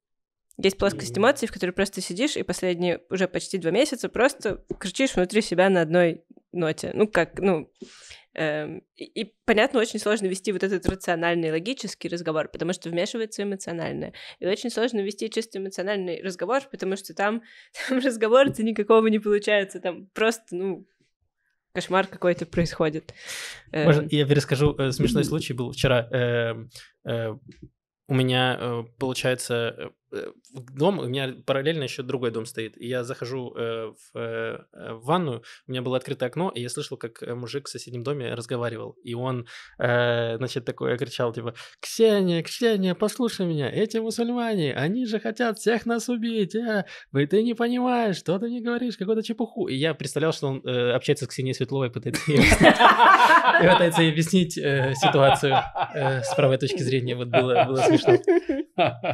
есть плоскость эмоций, в которой просто сидишь и последние уже почти два месяца просто кричишь внутри себя на одной ноте. Ну, как, ну, Эм, и, и, понятно, очень сложно вести вот этот рациональный, логический разговор, потому что вмешивается эмоциональное. И очень сложно вести чисто эмоциональный разговор, потому что там, там разговор-то никакого не получается, там просто, ну, кошмар какой-то происходит. Можно эм. я перескажу? Э, смешной случай
был вчера. Эм, э, у меня, э, получается, Э, дом, у меня параллельно еще другой дом стоит. И я захожу э, э, в, ванную, у меня было открыто окно, и я слышал, как мужик в соседнем доме разговаривал. И он, значит, такой, я кричал, типа, «Ксения, Ксения, послушай меня, эти мусульмане, они же хотят всех нас убить, а! Вы ты не понимаешь, что ты не говоришь, какую-то чепуху». И я представлял, что он общается с Ксенией Светловой, пытается объяснить ситуацию с правой точки зрения. Вот было смешно.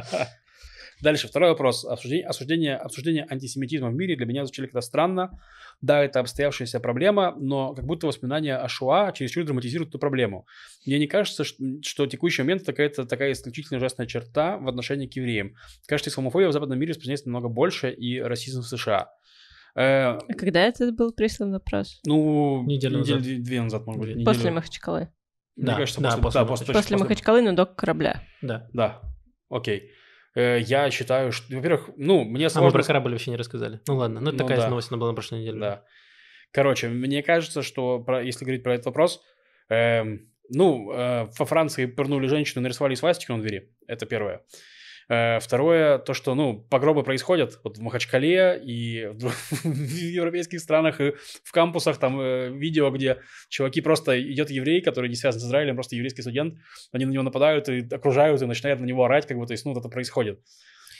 Дальше, второй вопрос. Обсуждение, осуждение, обсуждение антисемитизма в мире для меня как-то странно. Да, это обстоявшаяся проблема, но как будто воспоминания о Шуа чересчур драматизируют эту проблему. Мне не кажется, что, что текущий момент это такая исключительно ужасная черта в отношении к евреям. Кажется, исламофобия в западном мире распространяется намного больше, и расизм в США. Э, а когда это был прислан
вопрос? Ну, неделю назад. Недель, две назад, может быть. После неделю. Махачкалы. Да, Мне кажется, да, после, да, после, после, после Махачкалы,
но до корабля. Да. Да, окей. Э, я считаю, что, во-первых, ну, мне сложно... А мы про корабль вообще не рассказали. Ну ладно, ну это ну, такая да. новость, она была на прошлой неделе. Да. Короче, мне кажется, что, про, если говорить про этот вопрос, эм, ну, э, во Франции пырнули женщину, нарисовали свастику на двери. Это первое. Э, второе, то, что, ну, погробы происходят вот в Махачкале и в, европейских странах, и в кампусах, там, э, видео, где чуваки просто, идет еврей, который не связан с Израилем, просто еврейский студент, они на него нападают и окружают, и начинают на него орать, как бы, то есть, ну, вот это происходит.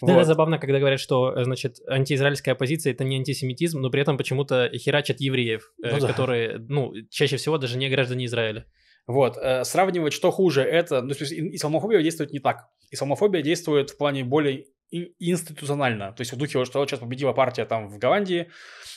Да, ну,
забавно, когда говорят, что, э, значит, антиизраильская оппозиция — это не антисемитизм, но при этом почему-то херачат
евреев, ну, э, да. которые, ну, чаще всего даже не граждане Израиля. Вот, э, сравнивать, что хуже, это, ну, то есть исламофобия действует не так. Исламофобия действует в плане более институционально. То есть в духе, что вот сейчас победила партия там в Голландии,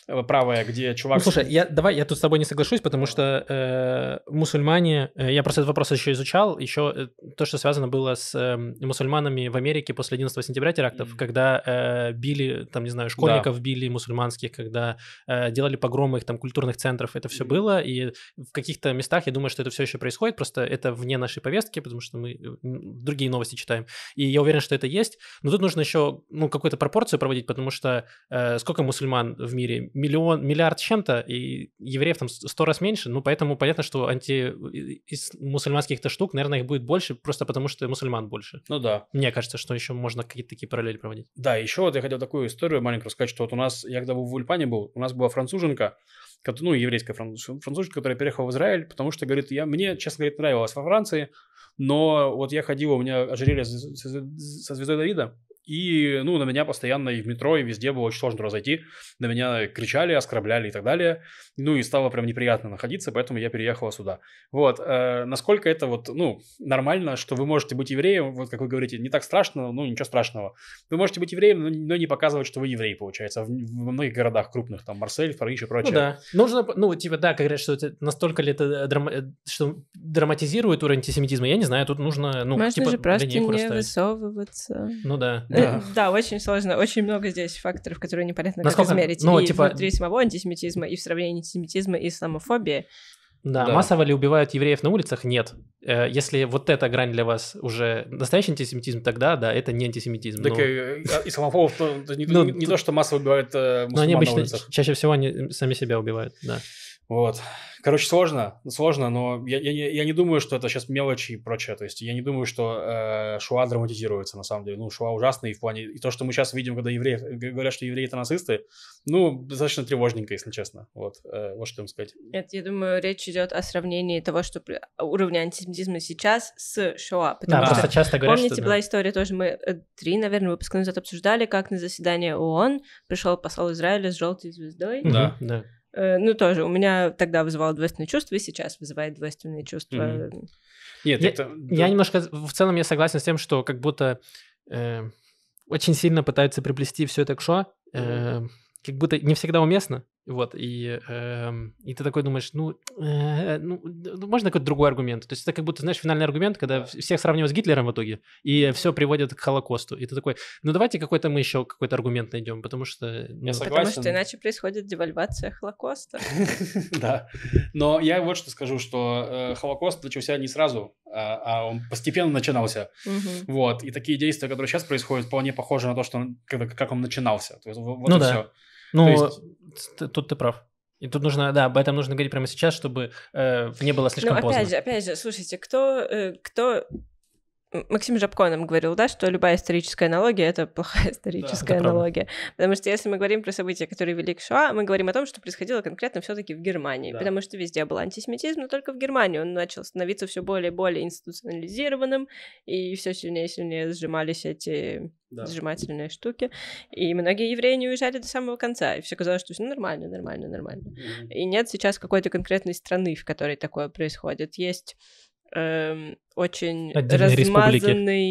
Э, правая, где чувак... Ну, слушай,
я, давай, я тут с тобой не соглашусь, потому что э, мусульмане... Э, я просто этот вопрос еще изучал, еще э, то, что связано было с э, мусульманами в Америке после 11 сентября терактов, mm-hmm. когда э, били, там, не знаю, школьников да. били мусульманских, когда э, делали погромы их там культурных центров, это все mm-hmm. было, и в каких-то местах, я думаю, что это все еще происходит, просто это вне нашей повестки, потому что мы э, другие новости читаем, и я уверен, что это есть, но тут нужно еще, ну, какую-то пропорцию проводить, потому что э, сколько мусульман в мире? миллион, миллиард чем-то, и евреев там сто раз меньше, ну, поэтому понятно, что анти... из мусульманских-то штук, наверное, их будет больше, просто потому что мусульман больше. Ну да. Мне кажется, что еще можно какие-то такие параллели проводить.
Да, еще вот я хотел такую историю маленькую рассказать, что вот у нас, я когда был в Ульпане был, у нас была француженка, ну, еврейская француженка, которая переехала в Израиль, потому что, говорит, я, мне, честно говоря, нравилось во Франции, но вот я ходил, у меня ожерелье со звездой Давида, и, ну, на меня постоянно и в метро, и везде было очень сложно разойти. На меня кричали, оскорбляли и так далее. Ну, и стало прям неприятно находиться, поэтому я переехала сюда. Вот. Э, насколько это вот, ну, нормально, что вы можете быть евреем, вот как вы говорите, не так страшно, ну, ничего страшного. Вы можете быть евреем, но, но не показывать, что вы еврей, получается, а в, во многих городах крупных, там, Марсель, Париж и прочее. Ну, да.
Нужно, ну, типа, да, как говорят, что это настолько ли это э, драма, э, что драматизирует уровень антисемитизма, я не знаю, тут нужно, ну, Можно типа, же просто не высовываться.
Ну, да. Э, да. очень сложно. Очень много здесь факторов, которые непонятно как измерить. Ну, и типа, внутри самого антисемитизма, и в сравнении антисемитизма и исламофобии. Да, да, массово
ли убивают евреев на улицах? Нет. Э, если вот эта грань для вас уже настоящий антисемитизм, тогда да, это не антисемитизм. Так но... Э, а,
исламофобов не, ну, не, не то, что массово убивают э, мусульман Но они обычно
чаще всего они сами себя убивают, да.
Вот. Короче, сложно, сложно, но я, я, я не думаю, что это сейчас мелочи и прочее. То есть я не думаю, что э, Шуа драматизируется на самом деле. Ну, Шуа ужасный в плане... И то, что мы сейчас видим, когда евреи говорят, что евреи это нацисты, ну, достаточно тревожненько, если честно. Вот, э, вот что им сказать.
Это, я думаю, речь идет о сравнении того, что уровня антисемитизма сейчас с Шуа. Потому да, что, просто часто говорят, помните, что... была история тоже, мы э, три, наверное, выпуска назад обсуждали, как на заседание ООН пришел посол Израиля с желтой звездой. Да, да. Э, ну, тоже у меня тогда вызывало двойственные чувства, и сейчас вызывает двойственные чувства. Mm-hmm. Нет, я, это...
я немножко, в целом я согласен с тем, что как будто э, очень сильно пытаются приплести все это к шоу, э, как будто не всегда уместно, вот, и, э, и ты такой думаешь, ну, э, ну, ну, можно какой-то другой аргумент. То есть это как будто, знаешь, финальный аргумент, когда всех сравнивают с Гитлером в итоге, и все приводит к Холокосту. И ты такой, ну, давайте какой-то мы еще какой-то аргумент найдем, потому что... Ну,
я согласен. Потому что иначе
происходит
девальвация Холокоста.
Да. Но я вот что скажу, что э, Холокост начался не сразу, а, а он постепенно начинался. Вот. И такие действия, которые сейчас происходят, вполне похожи на то, что как он начинался. Ну да. Ну, есть... тут ты прав. И тут нужно,
да, об этом нужно говорить прямо сейчас, чтобы э, не было ну, слишком поздно. опять Же,
опять же, слушайте, кто, э, кто Максим Жабко нам говорил, да, что любая историческая аналогия — это плохая историческая да, аналогия. Правда. Потому что если мы говорим про события, которые вели к Шоа, мы говорим о том, что происходило конкретно все таки в Германии, да. потому что везде был антисемитизм, но только в Германии он начал становиться все более и более институционализированным, и все сильнее и сильнее сжимались эти да. сжимательные штуки. И многие евреи не уезжали до самого конца, и все казалось, что все ну, нормально, нормально, нормально. Mm-hmm. И нет сейчас какой-то конкретной страны, в которой такое происходит. Есть эм, очень размазанный,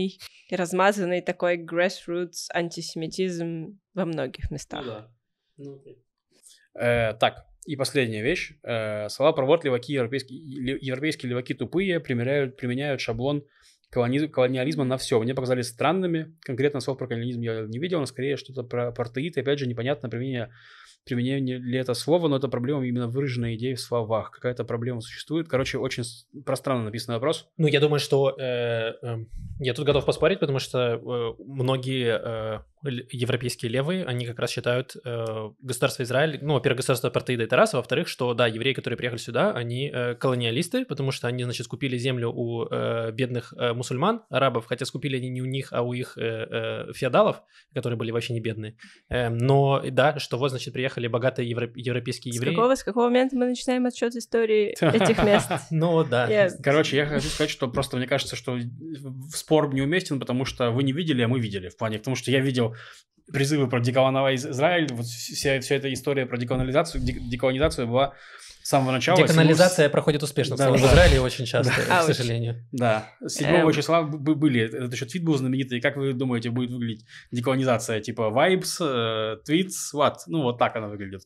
республики. размазанный такой grassroots антисемитизм во многих ну местах. Да.
Ну, okay.
э, так, и последняя вещь. Э, слова про вот леваки, европейские, европейские леваки тупые, примеряют, применяют шаблон колониз... колониализма на все. Мне показались странными. Конкретно слов про колониализм я не видел, но скорее что-то про апартеид. Опять же, непонятно применение применение ли это слово, но это проблема именно выраженной идеи в словах. Какая-то проблема существует. Короче, очень пространно написанный вопрос. Ну, я думаю,
что э, э, я тут готов поспорить, потому что э, многие э, европейские левые, они как раз считают э, государство Израиль, ну, во-первых, государство апартеида это раз, во-вторых, что, да, евреи, которые приехали сюда, они э, колониалисты, потому что они, значит, скупили землю у э, бедных э, мусульман, арабов, хотя скупили они не у них, а у их э, э, феодалов, которые были вообще не бедные. Э, но, да, что вот, значит, приехали богатые евро- европейские с евреи. Какого,
с какого момента мы начинаем отчет истории этих мест?
Ну, да. Короче, я хочу сказать, что просто мне кажется, что спор неуместен, потому что вы не видели, а мы видели, в плане, потому что я видел призывы про деколоновать Израиль, вот вся, вся эта история про деколонизацию, деколонизацию была с самого начала. деколонизация 7... проходит успешно да, в да. Израиле очень часто, да. к сожалению. Да, 7 эм... числа были, этот еще твит был знаменитый, как вы думаете, будет выглядеть деколонизация? Типа vibes, э, твитс what? Ну, вот так она выглядит.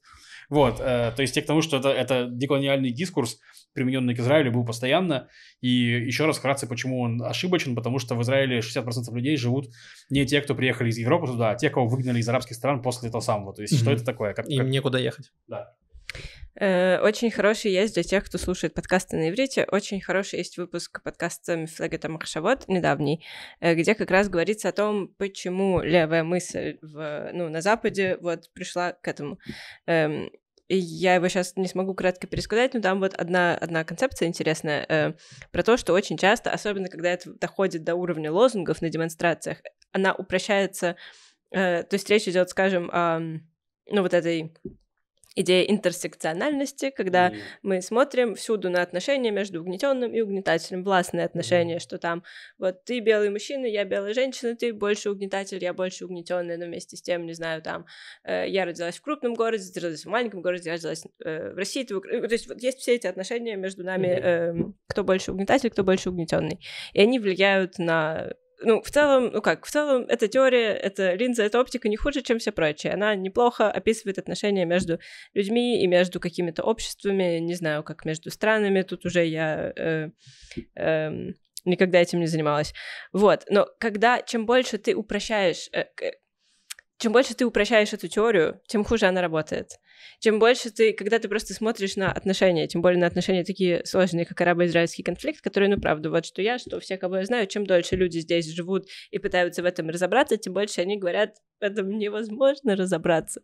Вот, э, то есть я к тому, что это, это деколониальный дискурс, примененный к Израилю, был постоянно. И еще раз вкратце, почему он ошибочен, потому что в Израиле 60% людей живут не те, кто приехали из Европы туда, а те, кого выгнали из арабских стран после этого самого. То есть mm-hmm. что это такое? Как, Им как... некуда ехать. Да.
Э, очень хороший есть для тех, кто слушает подкасты на иврите. Очень хороший есть выпуск подкаста Мифлегата Маршавод, недавний, э, где как раз говорится о том, почему левая мысль в, ну, на Западе вот пришла к этому. Эм, я его сейчас не смогу кратко пересказать, но там вот одна, одна концепция интересная э, про то, что очень часто, особенно когда это доходит до уровня лозунгов на демонстрациях, она упрощается, э, то есть речь идет, скажем, о ну, вот этой идея интерсекциональности, когда mm. мы смотрим всюду на отношения между угнетенным и угнетателем, властные отношения, mm. что там вот ты белый мужчина, я белая женщина, ты больше угнетатель, я больше угнетенный, но вместе с тем, не знаю, там э, я родилась в крупном городе, ты родилась в маленьком городе, я родилась э, в России, ты в... то есть вот есть все эти отношения между нами, mm. э, кто больше угнетатель, кто больше угнетенный, и они влияют на ну, в целом, ну как, в целом эта теория, эта линза, эта оптика не хуже, чем все прочее. Она неплохо описывает отношения между людьми и между какими-то обществами, не знаю, как между странами. Тут уже я э, э, никогда этим не занималась. Вот, но когда, чем больше ты упрощаешь, э, чем больше ты упрощаешь эту теорию, тем хуже она работает. Чем больше ты, когда ты просто смотришь на отношения, тем более на отношения такие сложные, как арабо-израильский конфликт, который, ну, правда, вот что я, что все, кого я знаю, чем дольше люди здесь живут и пытаются в этом разобраться, тем больше они говорят, в этом невозможно разобраться.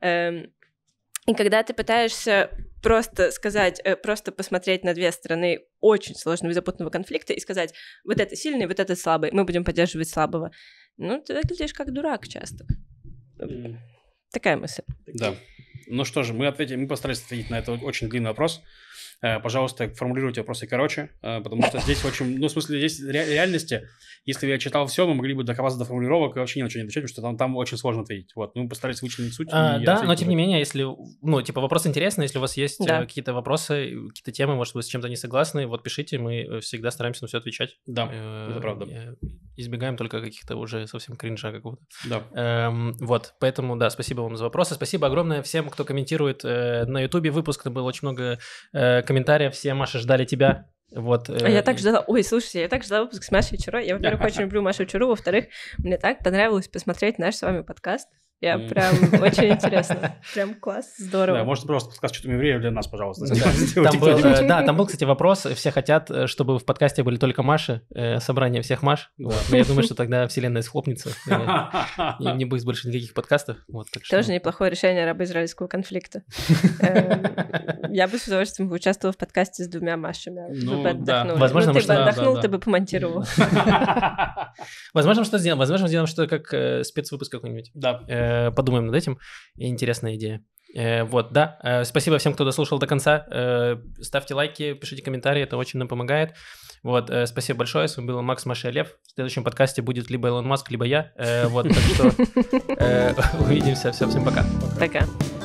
Эм, и когда ты пытаешься просто сказать, э, просто посмотреть на две стороны очень сложного и запутанного конфликта и сказать, вот это сильный, вот это слабый, мы будем поддерживать слабого, ну, ты выглядишь как дурак часто. Такая мысль. Да.
Ну что же, мы ответим, мы постарались ответить на этот очень длинный вопрос. Э, пожалуйста, формулируйте вопросы короче, э, потому что здесь очень, ну, в смысле, здесь ре- реальности, если я читал все, мы могли бы докопаться до формулировок и вообще ни на что не отвечать, потому что там, там очень сложно ответить. Вот, мы постарались вычленить суть. А, да, но тем
не менее, если, ну, типа, вопрос интересный, если у вас есть да. Э, какие-то вопросы, какие-то темы, может, вы с чем-то не согласны, вот пишите, мы всегда стараемся на все отвечать. Да, это правда. Избегаем только каких-то уже совсем кринжа какого-то. Да. Эм, вот, поэтому, да, спасибо вам за вопросы, спасибо огромное всем, кто комментирует э, на Ютубе выпуск, там было очень много э, комментариев. Все, Маша, ждали тебя. Вот, а э... Я так
ждала, ой, слушайте, я так ждала выпуск с Машей Чуро. Я, во-первых, очень люблю Машу Чуру, во-вторых, мне так понравилось посмотреть наш с вами подкаст. Я mm. прям очень интересно. Прям класс. Здорово. Да, можно,
просто подсказ что-то евреев для нас, пожалуйста. Там был, э, да, там
был, кстати, вопрос. Все хотят, э, чтобы в подкасте были только Маши, э, собрание всех Маш. Но Я думаю, что тогда вселенная схлопнется. И не будет больше никаких подкастов. Вот. Тоже
неплохое решение арабо-израильского конфликта. Эм, я бы с удовольствием участвовал в подкасте с двумя Машами. Ну, да. Возможно, ну, типа, ты бы отдохнул, ты бы помонтировал.
Возможно, что сделаем? Возможно, сделаем что как спецвыпуск какой-нибудь. Да Э, подумаем над этим. Интересная идея. Э, вот, да. Э, спасибо всем, кто дослушал до конца. Ставьте лайки, пишите комментарии, это очень нам помогает. Вот, спасибо большое. С вами был Макс Маша Лев. В следующем подкасте будет либо Илон Маск, либо я. Вот, так что увидимся. Все, всем пока. Пока.